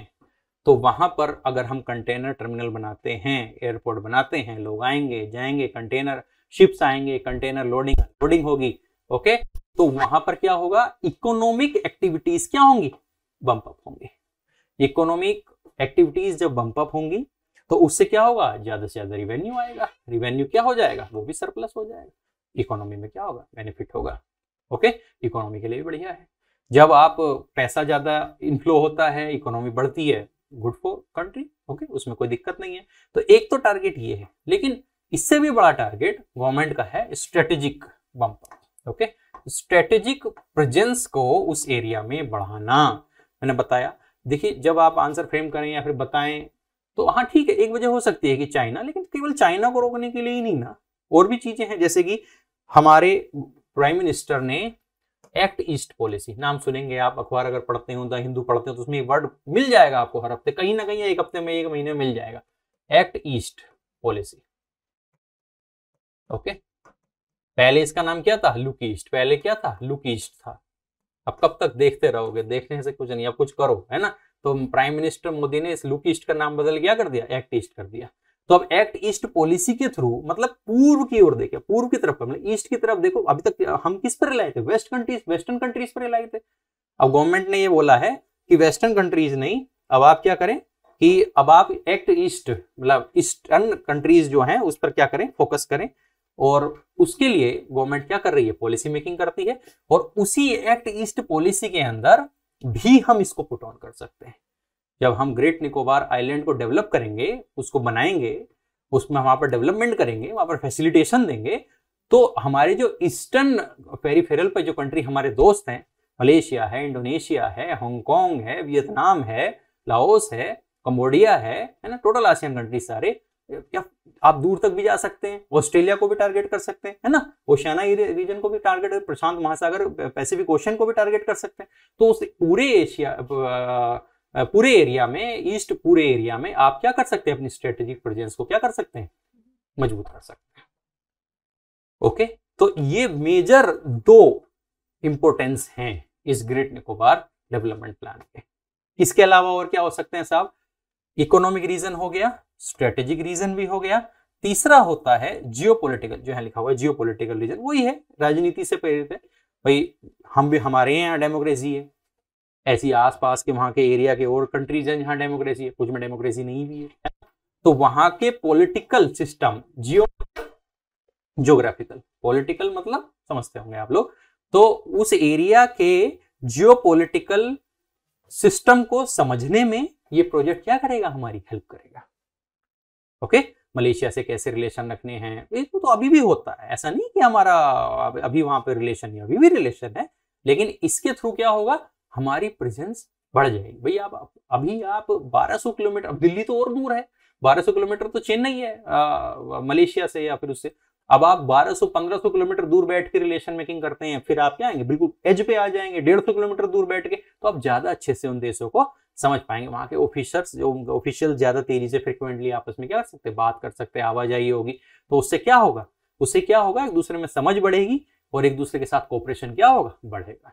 तो वहां पर अगर हम कंटेनर टर्मिनल बनाते हैं एयरपोर्ट बनाते हैं लोग आएंगे जाएंगे कंटेनर शिप्स आएंगे कंटेनर लोडिंग लोडिंग होगी ओके तो वहां पर क्या होगा इकोनॉमिक एक्टिविटीज क्या होंगी बंप अप होंगे इकोनॉमिक एक्टिविटीज जब बंप अप होंगी तो उससे क्या होगा ज्यादा से ज्यादा रिवेन्यू आएगा रिवेन्यू क्या हो जाएगा वो भी सरप्लस हो जाएगा इकोनॉमी में क्या होगा बेनिफिट होगा ओके इकोनॉमी के लिए बढ़िया है जब आप पैसा ज्यादा इनफ्लो होता है इकोनॉमी बढ़ती है गुड फॉर कंट्री ओके उसमें कोई दिक्कत नहीं है तो एक तो टारगेट ये है लेकिन इससे भी बड़ा टारगेट गवर्नमेंट का है strategic bump okay strategic presence को उस एरिया में बढ़ाना मैंने बताया देखिए जब आप आंसर फ्रेम करें या फिर बताएं तो हाँ ठीक है एक वजह हो सकती है कि चाइना लेकिन केवल चाइना को रोकने के लिए ही नहीं ना और भी चीजें हैं जैसे कि हमारे प्राइम मिनिस्टर ने एक्ट ईस्ट पॉलिसी नाम सुनेंगे आप अखबार अगर पढ़ते हो द हिंदू पढ़ते हो तो उसमें वर्ड मिल जाएगा आपको हर हफ्ते कहीं ना कहीं एक हफ्ते में एक महीने में मिल जाएगा एक्ट ईस्ट पॉलिसी ओके पहले इसका नाम क्या था लुक ईस्ट पहले क्या था लुक ईस्ट था अब कब तक देखते रहोगे देखने से कुछ नहीं अब कुछ करो है ना तो प्राइम मिनिस्टर मोदी ने इस लुक ईस्ट का नाम बदल क्या कर दिया एक्ट ईस्ट कर दिया तो अब एक्ट ईस्ट पॉलिसी के थ्रू मतलब पूर्व की ओर देखे पूर्व की तरफ मतलब ईस्ट की तरफ देखो अभी तक हम किस पर लाए थे वेस्ट कंट्रीज वेस्टर्न कंट्रीज पर लाए थे अब गवर्नमेंट ने ये बोला है कि वेस्टर्न कंट्रीज नहीं अब आप क्या करें कि अब आप एक्ट ईस्ट मतलब ईस्टर्न कंट्रीज जो हैं उस पर क्या करें फोकस करें और उसके लिए गवर्नमेंट क्या कर रही है पॉलिसी मेकिंग करती है और उसी एक्ट ईस्ट पॉलिसी के अंदर भी हम इसको पुट ऑन कर सकते हैं जब हम ग्रेट निकोबार आइलैंड को डेवलप करेंगे उसको बनाएंगे उसमें वहां पर डेवलपमेंट करेंगे वहां पर फैसिलिटेशन देंगे तो हमारे जो ईस्टर्न फेरल पर जो कंट्री हमारे दोस्त हैं मलेशिया है इंडोनेशिया है हांगकॉन्ग है वियतनाम है लाओस है कम्बोडिया है है ना टोटल आसियान कंट्री सारे या आप दूर तक भी जा सकते हैं ऑस्ट्रेलिया को भी टारगेट कर सकते हैं है ना ओशियाना रीजन को भी टारगेट प्रशांत महासागर पैसिफिक ओशन को भी टारगेट कर सकते हैं तो उस पूरे एशिया पूरे एरिया में ईस्ट पूरे एरिया में आप क्या कर सकते हैं अपनी स्ट्रेटेजिक प्रेजेंस को क्या कर सकते हैं मजबूत कर सकते हैं ओके तो ये मेजर दो इंपोर्टेंस हैं इस ग्रेट निकोबार डेवलपमेंट प्लान के इसके अलावा और क्या हो सकते हैं साहब इकोनॉमिक रीजन हो गया स्ट्रेटेजिक रीजन भी हो गया तीसरा होता है जियोपॉलिटिकल जो है लिखा हुआ है जियोपॉलिटिकल रीजन वही है राजनीति से प्रेरित है भाई हम भी हमारे यहाँ डेमोक्रेसी है ऐसी आसपास के वहां के एरिया के और कंट्रीज हैं जहाँ डेमोक्रेसी है कुछ में डेमोक्रेसी नहीं भी है तो वहां के political system geo geographical political मतलब समझते होंगे आप लोग तो उस एरिया के जियोपॉलिटिकल सिस्टम को समझने में ये प्रोजेक्ट क्या करेगा हमारी हेल्प करेगा ओके मलेशिया से कैसे रिलेशन रखने हैं ये तो अभी भी होता है ऐसा नहीं कि हमारा अभी वहां पर रिलेशन है अभी भी रिलेशन है लेकिन इसके थ्रू क्या होगा हमारी प्रेजेंस बढ़ जाएगी भाई आप अभी आप 1200 किलोमीटर अब दिल्ली तो और दूर है 1200 किलोमीटर तो चेन्नई है आ, मलेशिया से या फिर उससे अब आप 1200-1500 किलोमीटर दूर बैठ के रिलेशन मेकिंग करते हैं फिर आप क्या आएंगे बिल्कुल एज पे आ जाएंगे सौ किलोमीटर दूर बैठ के तो आप ज्यादा अच्छे से उन देशों को समझ पाएंगे वहाँ के ऑफिसर्स जो उनके ऑफिशियल ज़्यादा तेज़ी से फ्रिक्वेंटली आपस में क्या कर सकते बात कर सकते आवाजाही होगी तो उससे क्या होगा उससे क्या होगा एक दूसरे में समझ बढ़ेगी और एक दूसरे के साथ कॉपरेशन क्या होगा बढ़ेगा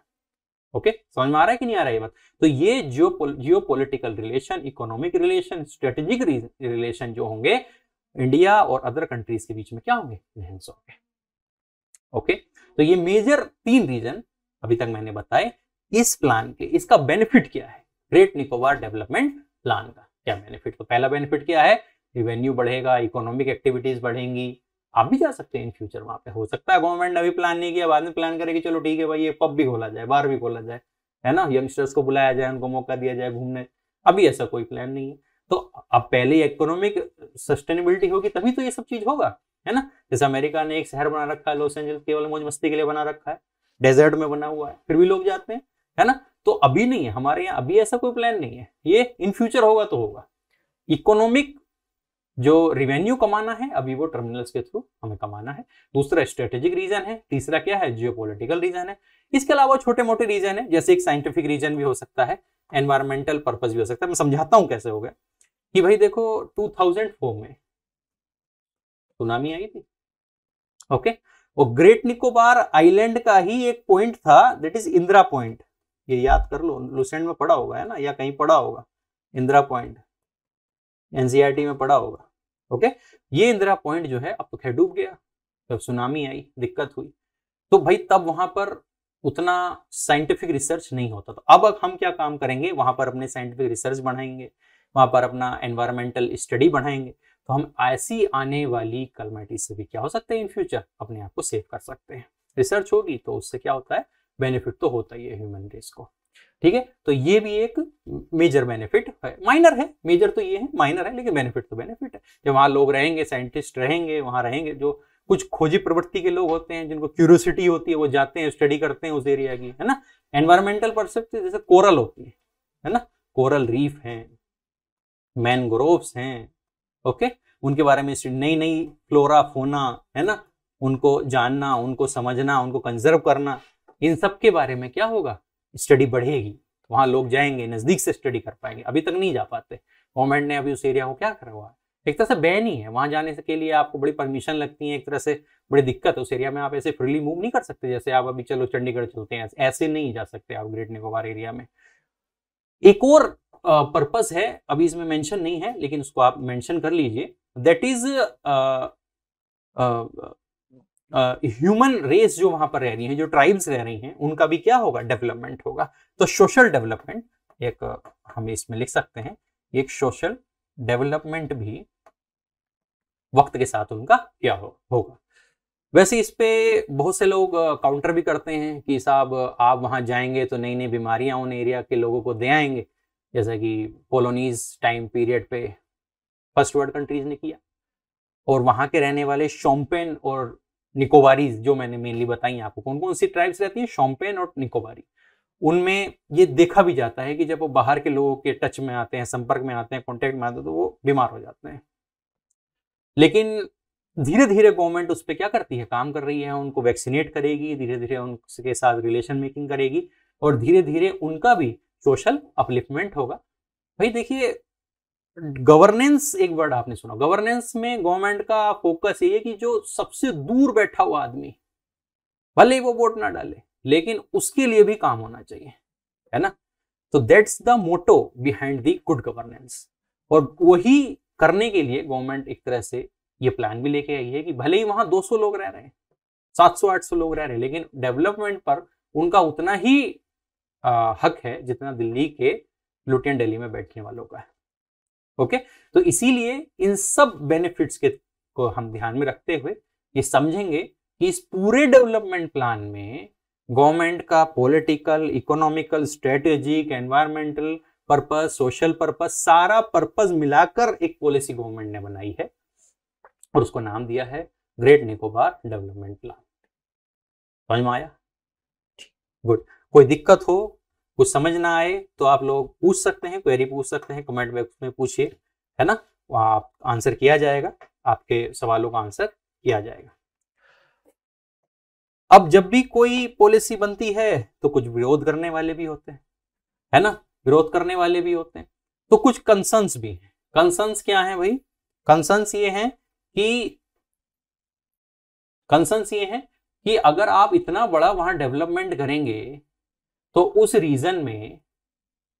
ओके okay? समझ में आ रहा है कि नहीं आ रहा है बात तो ये geo geo political relation economic relation strategic relation जो होंगे इंडिया और अदर कंट्रीज के बीच में क्या होंगे एनहेंस होंगे ओके तो ये मेजर तीन रीजन अभी तक मैंने बताए इस प्लान के इसका बेनिफिट क्या है ग्रेट निकोबार डेवलपमेंट प्लान का क्या बेनिफिट तो पहला बेनिफिट क्या है रिवेन्यू बढ़ेगा इकोनॉमिक एक्टिविटीज बढ़ेंगी आप भी जा सकते हैं इन फ्यूचर वहां पे हो सकता है गवर्नमेंट ने अभी प्लान नहीं किया बाद में प्लान करेगी चलो ठीक है भाई ये पब भी खोला जाए बार भी खोला जाए है ना यंगस्टर्स को बुलाया जाए उनको मौका दिया जाए घूमने अभी ऐसा कोई प्लान नहीं है तो अब पहले इकोनॉमिक सस्टेनेबिलिटी होगी तभी तो ये सब चीज होगा है ना जैसे अमेरिका ने एक शहर बना रखा है लॉस एंजल्स केवल मौज मस्ती के लिए बना रखा है डेजर्ट में बना हुआ है फिर भी लोग जाते हैं है ना तो अभी नहीं है हमारे यहाँ अभी ऐसा कोई प्लान नहीं है ये इन फ्यूचर होगा तो होगा इकोनॉमिक जो रिवेन्यू कमाना है अभी वो टर्मिनल्स के थ्रू हमें कमाना है दूसरा स्ट्रेटेजिक रीजन है तीसरा क्या है जियो रीजन है इसके अलावा छोटे मोटे रीजन है जैसे एक साइंटिफिक रीजन भी हो सकता है एनवायरमेंटल पर्पज भी हो सकता है मैं समझाता हूँ कैसे हो गया कि भाई देखो फोर में सुनामी आई थी ओके और ग्रेट निकोबार आइलैंड का ही एक पॉइंट था दैट इज इंदिरा पॉइंट ये याद कर लो लुसेंट में पढ़ा होगा है ना या कहीं पढ़ा होगा इंदिरा पॉइंट एनसीआरटी में पढ़ा होगा ओके ये इंदिरा पॉइंट जो है अब तो खैर डूब गया जब सुनामी आई दिक्कत हुई तो भाई तब वहां पर उतना साइंटिफिक रिसर्च नहीं होता तो अब हम क्या काम करेंगे वहां पर अपने साइंटिफिक रिसर्च बढ़ाएंगे वहां पर अपना एनवायरमेंटल स्टडी बढ़ाएंगे तो हम ऐसी आने वाली कलमेटी से भी क्या हो सकते हैं इन फ्यूचर अपने आप को सेव कर सकते हैं रिसर्च होगी तो उससे क्या होता है बेनिफिट तो होता ही है ह्यूमन रेस को ठीक है तो ये भी एक मेजर बेनिफिट है माइनर है मेजर तो ये है माइनर है लेकिन बेनिफिट तो बेनिफिट है जब वहां लोग रहेंगे साइंटिस्ट रहेंगे वहां रहेंगे जो कुछ खोजी प्रवृत्ति के लोग होते हैं जिनको क्यूरियोसिटी होती है वो जाते हैं स्टडी करते हैं उस एरिया की है ना एनवायरमेंटल परसेप्ट जैसे कोरल होती है है ना कोरल रीफ है मैनग्रोव्स हैं ओके उनके बारे में नई नई फ्लोरा फोना है ना उनको जानना उनको समझना उनको कंजर्व करना इन सब के बारे में क्या होगा स्टडी बढ़ेगी तो वहाँ लोग जाएंगे नज़दीक से स्टडी कर पाएंगे अभी तक नहीं जा पाते गवर्नमेंट ने अभी उस एरिया को क्या करा हुआ है एक तरह से बैन ही है वहां जाने के लिए आपको बड़ी परमिशन लगती है एक तरह से बड़ी दिक्कत है उस एरिया में आप ऐसे फ्रीली मूव नहीं कर सकते जैसे आप अभी चलो चंडीगढ़ चलते हैं ऐसे नहीं जा सकते आप ग्रेट निकोबार एरिया में एक और पर्पस है अभी इसमें मेंशन नहीं है लेकिन उसको आप मेंशन कर लीजिए दैट इज ह्यूमन रेस जो वहां पर रह रही है जो ट्राइब्स रह रही हैं उनका भी क्या होगा डेवलपमेंट होगा तो सोशल डेवलपमेंट एक हम इसमें लिख सकते हैं एक सोशल डेवलपमेंट भी वक्त के साथ उनका क्या हो, होगा वैसे इस पे बहुत से लोग काउंटर भी करते हैं कि साहब आप वहां जाएंगे तो नई नई बीमारियां उन एरिया के लोगों को दे आएंगे जैसा कि कॉलोनीज टाइम पीरियड पे फर्स्ट वर्ल्ड कंट्रीज ने किया और वहां के रहने वाले शोम्पेन और निकोबारीज जो मैंने मेनली बताई आपको कौन कौन सी ट्राइब्स रहती हैं शॉम्पेन और निकोबारी उनमें ये देखा भी जाता है कि जब वो बाहर के लोगों के टच में आते हैं संपर्क में आते हैं कॉन्टेक्ट में आते हैं तो वो बीमार हो जाते हैं लेकिन धीरे धीरे गवर्नमेंट उस पर क्या करती है काम कर रही है उनको वैक्सीनेट करेगी धीरे धीरे उनके साथ रिलेशन मेकिंग करेगी और धीरे धीरे उनका भी सोशल अपलिफ्टमेंट होगा भाई देखिए गवर्नेंस एक वर्ड आपने सुना गवर्नेंस में गवर्नमेंट का फोकस ये है कि जो सबसे दूर बैठा हुआ आदमी भले ही वो वोट ना डाले लेकिन उसके लिए भी काम होना चाहिए है ना तो that's the motto behind the good governance और वही करने के लिए गवर्नमेंट एक तरह से ये प्लान भी लेके आई है कि भले ही वहां 200 लोग रह रहे हैं 700 800 लोग रह रहे हैं लेकिन डेवलपमेंट पर उनका उतना ही आ, हक है जितना दिल्ली के लुटियन दिल्ली में बैठने वालों का है ओके तो इसीलिए इन सब बेनिफिट्स के को हम ध्यान में रखते हुए ये समझेंगे कि इस पूरे डेवलपमेंट प्लान में गवर्नमेंट का political economical strategic environmental purpose social purpose सारा पर्पस मिलाकर एक पॉलिसी गवर्नमेंट ने बनाई है और उसको नाम दिया है ग्रेट निकोबार डेवलपमेंट प्लान समझ में आया गुड कोई दिक्कत हो कुछ समझ ना आए तो आप लोग पूछ सकते हैं क्वेरी पूछ सकते हैं कमेंट बॉक्स में पूछिए है ना वहाँ आंसर किया जाएगा आपके सवालों का आंसर किया जाएगा अब जब भी कोई पॉलिसी बनती है तो कुछ विरोध करने वाले भी होते हैं है ना विरोध करने वाले भी होते हैं तो कुछ कंसर्न्स भी हैं कंसर्न्स क्या है भाई कंसर्न्स ये हैं कि कंसर्न्स ये हैं कि अगर आप इतना बड़ा वहां डेवलपमेंट करेंगे तो उस रीजन में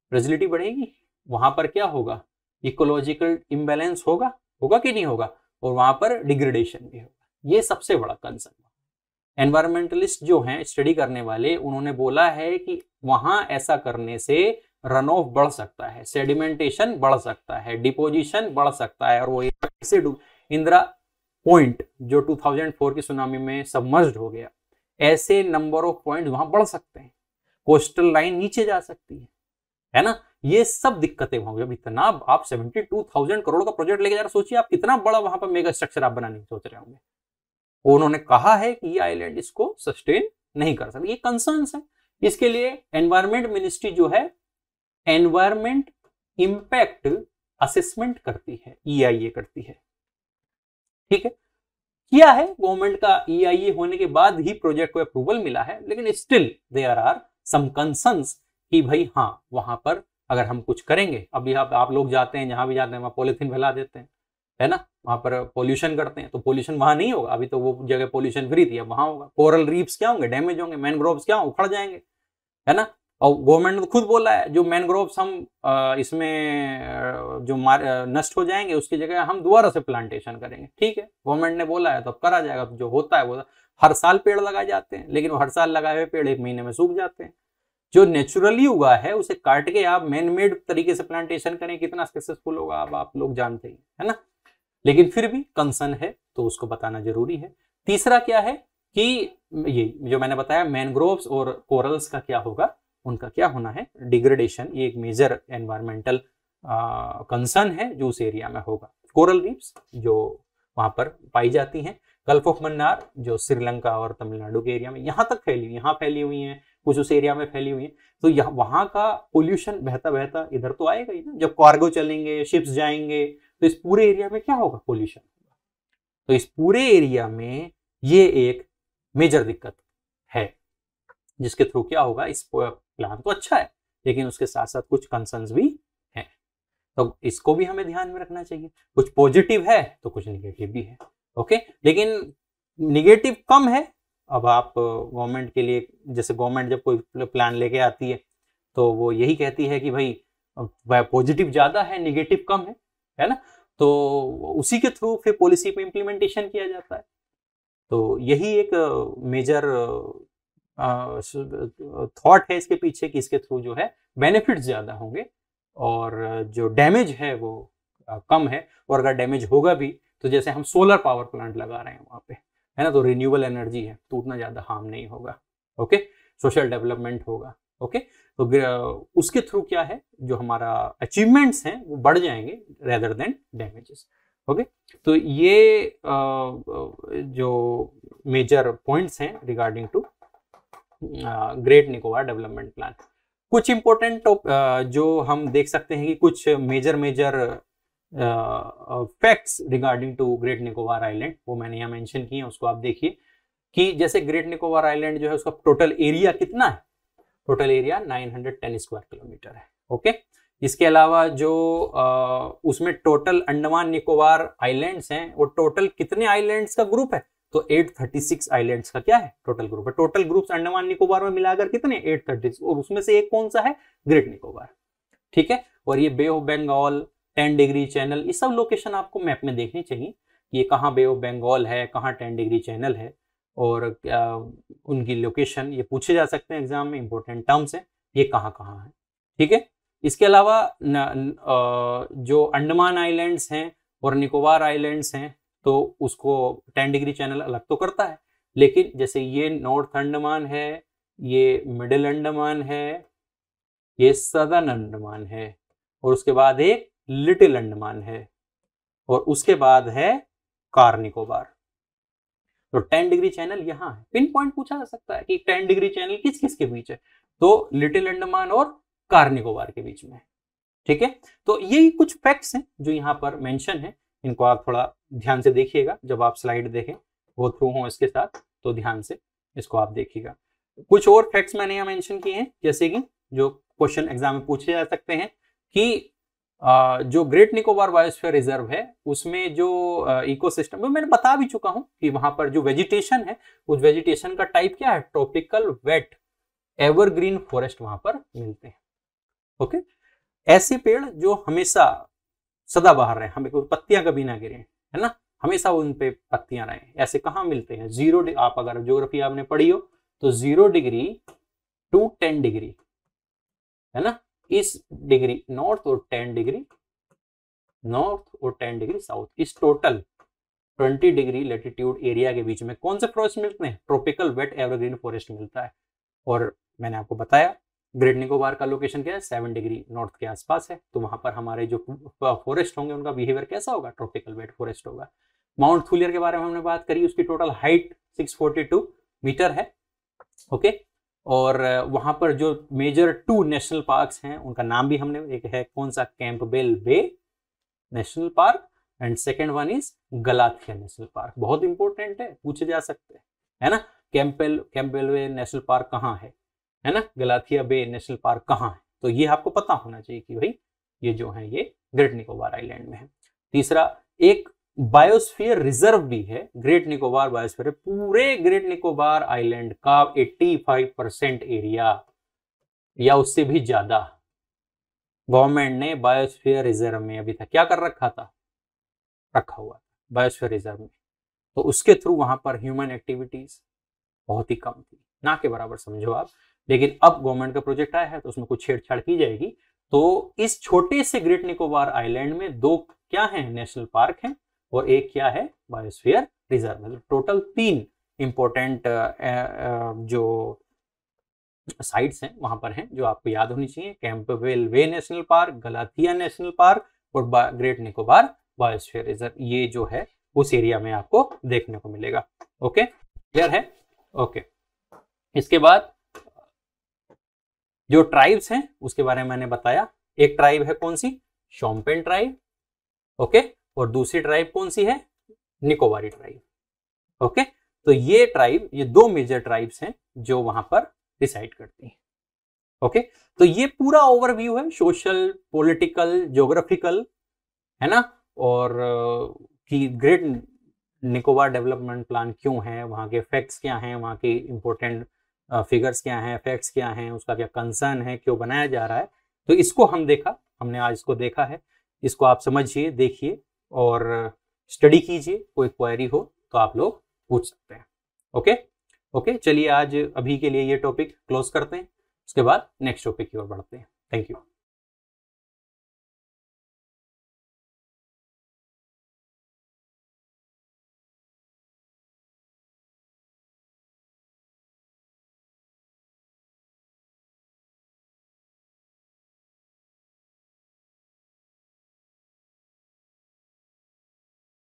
फ्रेजिलिटी बढ़ेगी वहां पर क्या होगा इकोलॉजिकल इम्बेलेंस होगा होगा कि नहीं होगा और वहां पर डिग्रेडेशन भी होगा ये सबसे बड़ा कंसर्न एनवायरमेंटलिस्ट जो हैं स्टडी करने वाले उन्होंने बोला है कि वहां ऐसा करने से रन ऑफ बढ़ सकता है सेडिमेंटेशन बढ़ सकता है डिपोजिशन बढ़ सकता है और वो ऐसे इंदिरा पॉइंट जो 2004 की सुनामी में सबमर्ज हो गया ऐसे नंबर ऑफ पॉइंट वहां बढ़ सकते हैं कोस्टल लाइन नीचे जा सकती है है ना ये सब दिक्कतें होंगी अब इतना आप सेवेंटी टू थाउजेंड करोड़ का प्रोजेक्ट लेके जा रहे सोचिए आप कितना बड़ा वहां पर मेगा स्ट्रक्चर आप बनाने सोच रहे होंगे उन्होंने कहा है कि ये आईलैंड इसको सस्टेन नहीं कर सकता ये कंसर्न है इसके लिए एनवायरमेंट मिनिस्ट्री जो है एनवायरमेंट इंपैक्ट असेसमेंट करती है ईआईए e करती है ठीक है किया है गवर्नमेंट का ईआईए e होने के बाद ही प्रोजेक्ट को अप्रूवल मिला है लेकिन स्टिल देयर आर सम कि भाई हाँ वहां पर अगर हम कुछ करेंगे अभी आप, आप लोग जाते हैं जहां भी जाते हैं वहां पॉलिथीन फैला देते हैं है ना वहां पर पोल्यूशन करते हैं तो पोल्यूशन वहां नहीं होगा अभी तो वो जगह पोल्यूशन फ्री थी अब वहां होगा कोरल रीप्स क्या होंगे डैमेज होंगे मैनग्रोव्स क्या उखड़ जाएंगे है ना और गवर्नमेंट ने तो खुद बोला है जो मैनग्रोव्स हम इसमें जो नष्ट हो जाएंगे उसकी जगह हम दोबारा से प्लांटेशन करेंगे ठीक है गवर्नमेंट ने बोला है तो अब करा जाएगा जो होता है वो हर साल पेड़ लगाए जाते हैं लेकिन वो हर साल लगाए हुए पेड़ एक महीने में सूख जाते हैं जो नेचुरली हुआ है उसे काट के आप मैनमेड तरीके से प्लांटेशन करें कितना सक्सेसफुल होगा अब आप लोग जानते ही है ना लेकिन फिर भी कंसर्न है तो उसको बताना जरूरी है तीसरा क्या है कि ये जो मैंने बताया मैनग्रोव्स और कोरल्स का क्या होगा उनका क्या होना है डिग्रेडेशन ये एक मेजर एनवायरमेंटल कंसर्न है जो उस एरिया में होगा कोरल रीप्स जो वहां पर पाई जाती हैं गल्फ ऑफ मन्नार जो श्रीलंका और तमिलनाडु के एरिया में यहाँ तक फैली हुई यहाँ फैली हुई है कुछ उस एरिया में फैली हुई है तो यहाँ वहाँ का पोल्यूशन बहता बहता इधर तो आएगा ही ना जब कार्गो चलेंगे शिप्स जाएंगे तो इस पूरे एरिया में क्या होगा पोल्यूशन तो इस पूरे एरिया में ये एक मेजर दिक्कत है जिसके थ्रू क्या होगा इस प्लान तो अच्छा है लेकिन उसके साथ साथ कुछ कंसर्न भी हैं तो इसको भी हमें ध्यान में रखना चाहिए कुछ पॉजिटिव है तो कुछ निगेटिव भी है ओके लेकिन निगेटिव कम है अब आप गवर्नमेंट के लिए जैसे गवर्नमेंट जब कोई प्लान लेके आती है तो वो यही कहती है कि भाई पॉजिटिव ज़्यादा है निगेटिव कम है है ना तो उसी के थ्रू फिर पॉलिसी पे इम्प्लीमेंटेशन किया जाता है तो यही एक मेजर थॉट है इसके पीछे कि इसके थ्रू जो है बेनिफिट ज़्यादा होंगे और जो डैमेज है वो कम है और अगर डैमेज होगा भी तो जैसे हम सोलर पावर प्लांट लगा रहे हैं वहां पे है ना तो रिन्यूएबल एनर्जी है तो उतना ज़्यादा हार्म नहीं होगा ओके सोशल डेवलपमेंट होगा ओके तो उसके थ्रू क्या है जो हमारा अचीवमेंट्स हैं वो बढ़ जाएंगे रेदर देन डैमेजेस ओके तो ये आ, जो मेजर पॉइंट्स हैं regarding to great Nicobar development plan कुछ इंपॉर्टेंट जो हम देख सकते हैं कि कुछ major major facts regarding to great Nicobar island वो मैंने यहाँ मेंशन किए हैं उसको आप देखिए कि जैसे ग्रेट निकोबार आइलैंड जो है उसका टोटल एरिया कितना है टोटल एरिया 910 स्क्वायर किलोमीटर है ओके इसके अलावा जो आ, उसमें टोटल अंडमान निकोबार आइलैंड्स हैं वो टोटल कितने आइलैंड्स का ग्रुप है तो 836 आइलैंड्स का क्या है टोटल ग्रुप है टोटल ग्रुप्स अंडमान निकोबार में मिलाकर कितने 836 और उसमें से एक कौन सा है ग्रेट निकोबार ठीक है और ये bay of Bengal ten degree channel ये सब लोकेशन आपको मैप में देखनी चाहिए कि ये कहाँ बे ऑफ बंगाल है कहाँ टेन डिग्री चैनल है और आ, उनकी लोकेशन ये पूछे जा सकते हैं एग्जाम में इंपॉर्टेंट टर्म्स हैं ये कहाँ कहाँ है ठीक है इसके अलावा न, न, आ, जो अंडमान आइलैंड्स हैं और निकोबार आइलैंड्स हैं तो उसको टेन डिग्री चैनल अलग तो करता है लेकिन जैसे ये नॉर्थ अंडमान है ये मिडिल अंडमान है ये सदर्न अंडमान है और उसके बाद एक लिटिल अंडमान है और उसके बाद है कार्निकोबार तो 10 डिग्री चैनल यहां है पिन पॉइंट पूछा जा सकता है कि 10 डिग्री चैनल किस किस के बीच है तो लिटिल अंडमान और कार्निकोबार के बीच में ठीक है तो ये कुछ फैक्ट्स हैं जो यहां पर मेंशन है इनको आप थोड़ा ध्यान से देखिएगा जब आप स्लाइड देखें वो थ्रू हो इसके साथ तो ध्यान से इसको आप देखिएगा कुछ और फैक्ट्स मैंने यहां मेंशन किए हैं जैसे कि जो क्वेश्चन एग्जाम में पूछे जा सकते हैं कि जो ग्रेट निकोबार बायोस्फीयर रिजर्व है उसमें जो इकोसिस्टम सिस्टम मैंने बता भी चुका हूं कि वहां पर जो वेजिटेशन है उस वेजिटेशन का टाइप क्या है ट्रॉपिकल वेट एवरग्रीन फॉरेस्ट वहां पर मिलते हैं ओके ऐसे पेड़ जो हमेशा सदा बाहर रहे हमें पत्तियां कभी ना गिरे है ना हमेशा उन पे पत्तियां रहे ऐसे कहाँ मिलते हैं जीरो आप अगर ज्योग्राफी आपने पढ़ी हो तो zero degree to ten degree है ना इस डिग्री नॉर्थ और 10 डिग्री नॉर्थ और 10 डिग्री साउथ इस टोटल 20 डिग्री लेटीट्यूड एरिया के बीच में कौन से फॉरेस्ट मिलते हैं ट्रॉपिकल वेट एवरग्रीन फॉरेस्ट मिलता है और मैंने आपको बताया ग्रेट निकोबार का लोकेशन क्या है सेवन डिग्री नॉर्थ के आसपास है तो वहां पर हमारे जो फॉरेस्ट होंगे उनका बिहेवियर कैसा होगा ट्रॉपिकल वेट फॉरेस्ट होगा माउंट थुलियर के बारे में हमने बात करी उसकी टोटल हाइट 642 मीटर है ओके और वहाँ पर जो मेजर टू नेशनल पार्क्स हैं उनका नाम भी हमने एक है कौन सा bell bay national park and second one is Galathea national park बहुत इंपॉर्टेंट है पूछे जा सकते हैं है ना कैंपेल कैंपेल बे नेशनल पार्क कहाँ है है ना गलाथिया बे नेशनल पार्क कहाँ है तो ये आपको पता होना चाहिए कि भाई ये जो है ये ग्रेट निकोबार आइलैंड में है तीसरा एक बायोस्फीयर रिजर्व भी है ग्रेट निकोबार बायोस्फीयर है पूरे ग्रेट निकोबार आइलैंड का 85 परसेंट एरिया या उससे भी ज्यादा गवर्नमेंट ने बायोस्फीयर रिजर्व में अभी तक क्या कर रखा था रखा हुआ था बायोस्फीयर रिजर्व में तो उसके थ्रू वहां पर ह्यूमन एक्टिविटीज बहुत ही कम थी ना के बराबर समझो आप लेकिन अब गवर्नमेंट का प्रोजेक्ट आया है तो उसमें कुछ छेड़छाड़ की जाएगी तो इस छोटे से ग्रेट निकोबार आइलैंड में दो क्या है नेशनल पार्क हैं और एक क्या है बायोस्फीयर रिजर्व मतलब टोटल तीन इम्पोर्टेंट जो साइट्स हैं वहां पर हैं जो आपको याद होनी चाहिए Campbell bay national park Galathea national park और ग्रेट निकोबार बायोस्फीयर रिजर्व ये जो है उस एरिया में आपको देखने को मिलेगा ओके क्लियर है ओके इसके बाद जो ट्राइब्स हैं उसके बारे में मैंने बताया एक ट्राइब है कौन सी शॉम्पेन ट्राइब ओके और दूसरी ट्राइब कौन सी है निकोबारी ट्राइब ओके तो ये ट्राइब ये दो मेजर ट्राइब्स हैं जो वहां पर डिसाइड करती हैं ओके तो ये पूरा ओवरव्यू है सोशल पॉलिटिकल जोग्राफिकल है ना और कि ग्रेट निकोबार डेवलपमेंट प्लान क्यों है वहाँ के फैक्ट्स क्या हैं वहाँ के इम्पोर्टेंट फिगर्स क्या हैं फैक्ट्स क्या हैं उसका क्या कंसर्न है क्यों बनाया जा रहा है तो इसको हम देखा हमने आज इसको देखा है इसको आप समझिए देखिए और स्टडी कीजिए कोई क्वायरी हो तो आप लोग पूछ सकते हैं ओके ओके चलिए आज अभी के लिए ये टॉपिक क्लोज करते हैं उसके बाद नेक्स्ट टॉपिक की ओर बढ़ते हैं थैंक यू